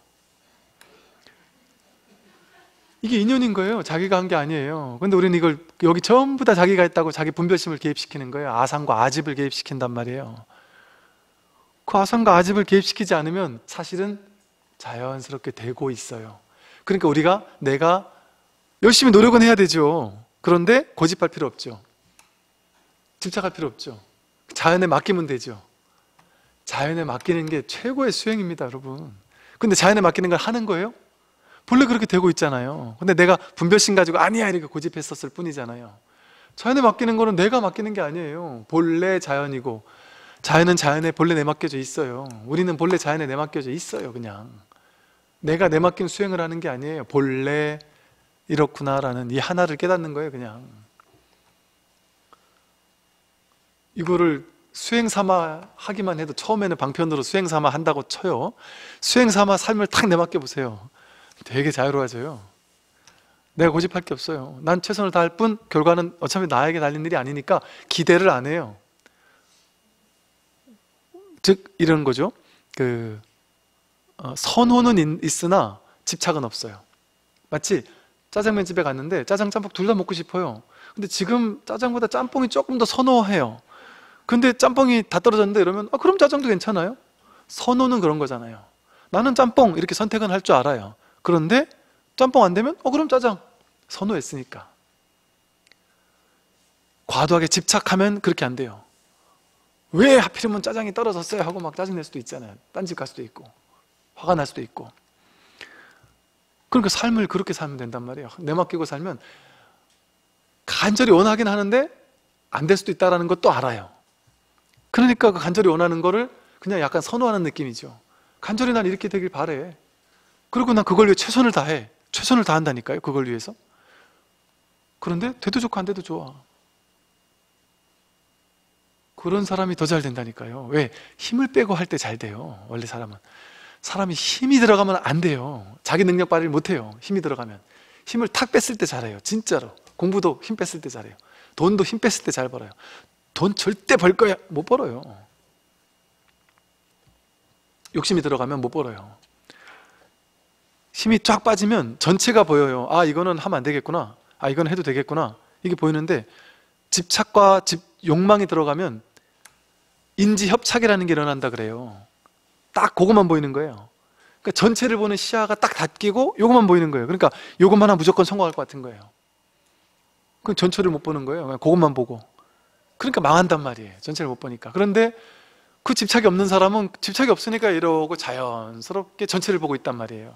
이게 인연인 거예요. 자기가 한 게 아니에요. 근데 우리는 이걸 여기 전부 다 자기가 했다고 자기 분별심을 개입시키는 거예요. 아상과 아집을 개입시킨단 말이에요. 그 아상과 아집을 개입시키지 않으면 사실은 자연스럽게 되고 있어요. 그러니까 우리가 내가 열심히 노력은 해야 되죠. 그런데 고집할 필요 없죠. 집착할 필요 없죠. 자연에 맡기면 되죠. 자연에 맡기는 게 최고의 수행입니다, 여러분. 근데 자연에 맡기는 걸 하는 거예요? 본래 그렇게 되고 있잖아요. 근데 내가 분별심 가지고 아니야 이렇게 고집했었을 뿐이잖아요. 자연에 맡기는 거는 내가 맡기는 게 아니에요. 본래 자연이고 자연은 자연에 본래 내맡겨져 있어요. 우리는 본래 자연에 내맡겨져 있어요, 그냥. 내가 내맡긴 수행을 하는 게 아니에요. 본래 이렇구나라는 이 하나를 깨닫는 거예요, 그냥. 이거를 수행 삼아 하기만 해도 처음에는 방편으로 수행 삼아 한다고 쳐요. 수행 삼아 삶을 탁 내맡겨 보세요. 되게 자유로워져요. 내가 고집할 게 없어요. 난 최선을 다할 뿐 결과는 어차피 나에게 달린 일이 아니니까 기대를 안 해요. 즉 이런 거죠. 그 어, 선호는 있으나 집착은 없어요. 마치 짜장면 집에 갔는데 짜장 짬뽕 둘 다 먹고 싶어요. 근데 지금 짜장보다 짬뽕이 조금 더 선호해요. 근데 짬뽕이 다 떨어졌는데 이러면 아, 그럼 짜장도 괜찮아요. 선호는 그런 거잖아요. 나는 짬뽕 이렇게 선택은 할 줄 알아요. 그런데 짬뽕 안 되면 어 그럼 짜장 선호했으니까. 과도하게 집착하면 그렇게 안 돼요. 왜 하필이면 짜장이 떨어졌어요 하고 막 짜증 낼 수도 있잖아요. 딴 집 갈 수도 있고 화가 날 수도 있고. 그러니까 삶을 그렇게 살면 된단 말이에요. 내맡기고 살면 간절히 원하긴 하는데 안 될 수도 있다라는 것도 알아요. 그러니까 그 간절히 원하는 거를 그냥 약간 선호하는 느낌이죠. 간절히 난 이렇게 되길 바래. 그리고 난 그걸 위해 최선을 다해. 최선을 다한다니까요. 그걸 위해서. 그런데 돼도 좋고 안 돼도 좋아. 그런 사람이 더 잘 된다니까요. 왜? 힘을 빼고 할 때 잘 돼요. 원래 사람은. 사람이 힘이 들어가면 안 돼요. 자기 능력 발휘를 못 해요. 힘이 들어가면. 힘을 탁 뺐을 때 잘해요. 진짜로. 공부도 힘 뺐을 때 잘해요. 돈도 힘 뺐을 때 잘 벌어요. 돈 절대 벌 거야. 못 벌어요. 욕심이 들어가면 못 벌어요. 힘이 쫙 빠지면 전체가 보여요. 아, 이거는 하면 안 되겠구나. 아, 이건 해도 되겠구나. 이게 보이는데 집착과 집 욕망이 들어가면 인지 협착이라는 게 일어난다 그래요. 딱 그것만 보이는 거예요. 그러니까 전체를 보는 시야가 딱 닫히고 요것만 보이는 거예요. 그러니까 요것만 하면 무조건 성공할 것 같은 거예요. 그럼 전체를 못 보는 거예요. 그냥 그것만 보고. 그러니까 망한단 말이에요. 전체를 못 보니까. 그런데 그 집착이 없는 사람은 집착이 없으니까 이러고 자연스럽게 전체를 보고 있단 말이에요.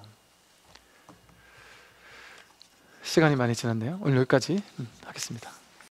시간이 많이 지났네요. 오늘 여기까지 음, 하겠습니다.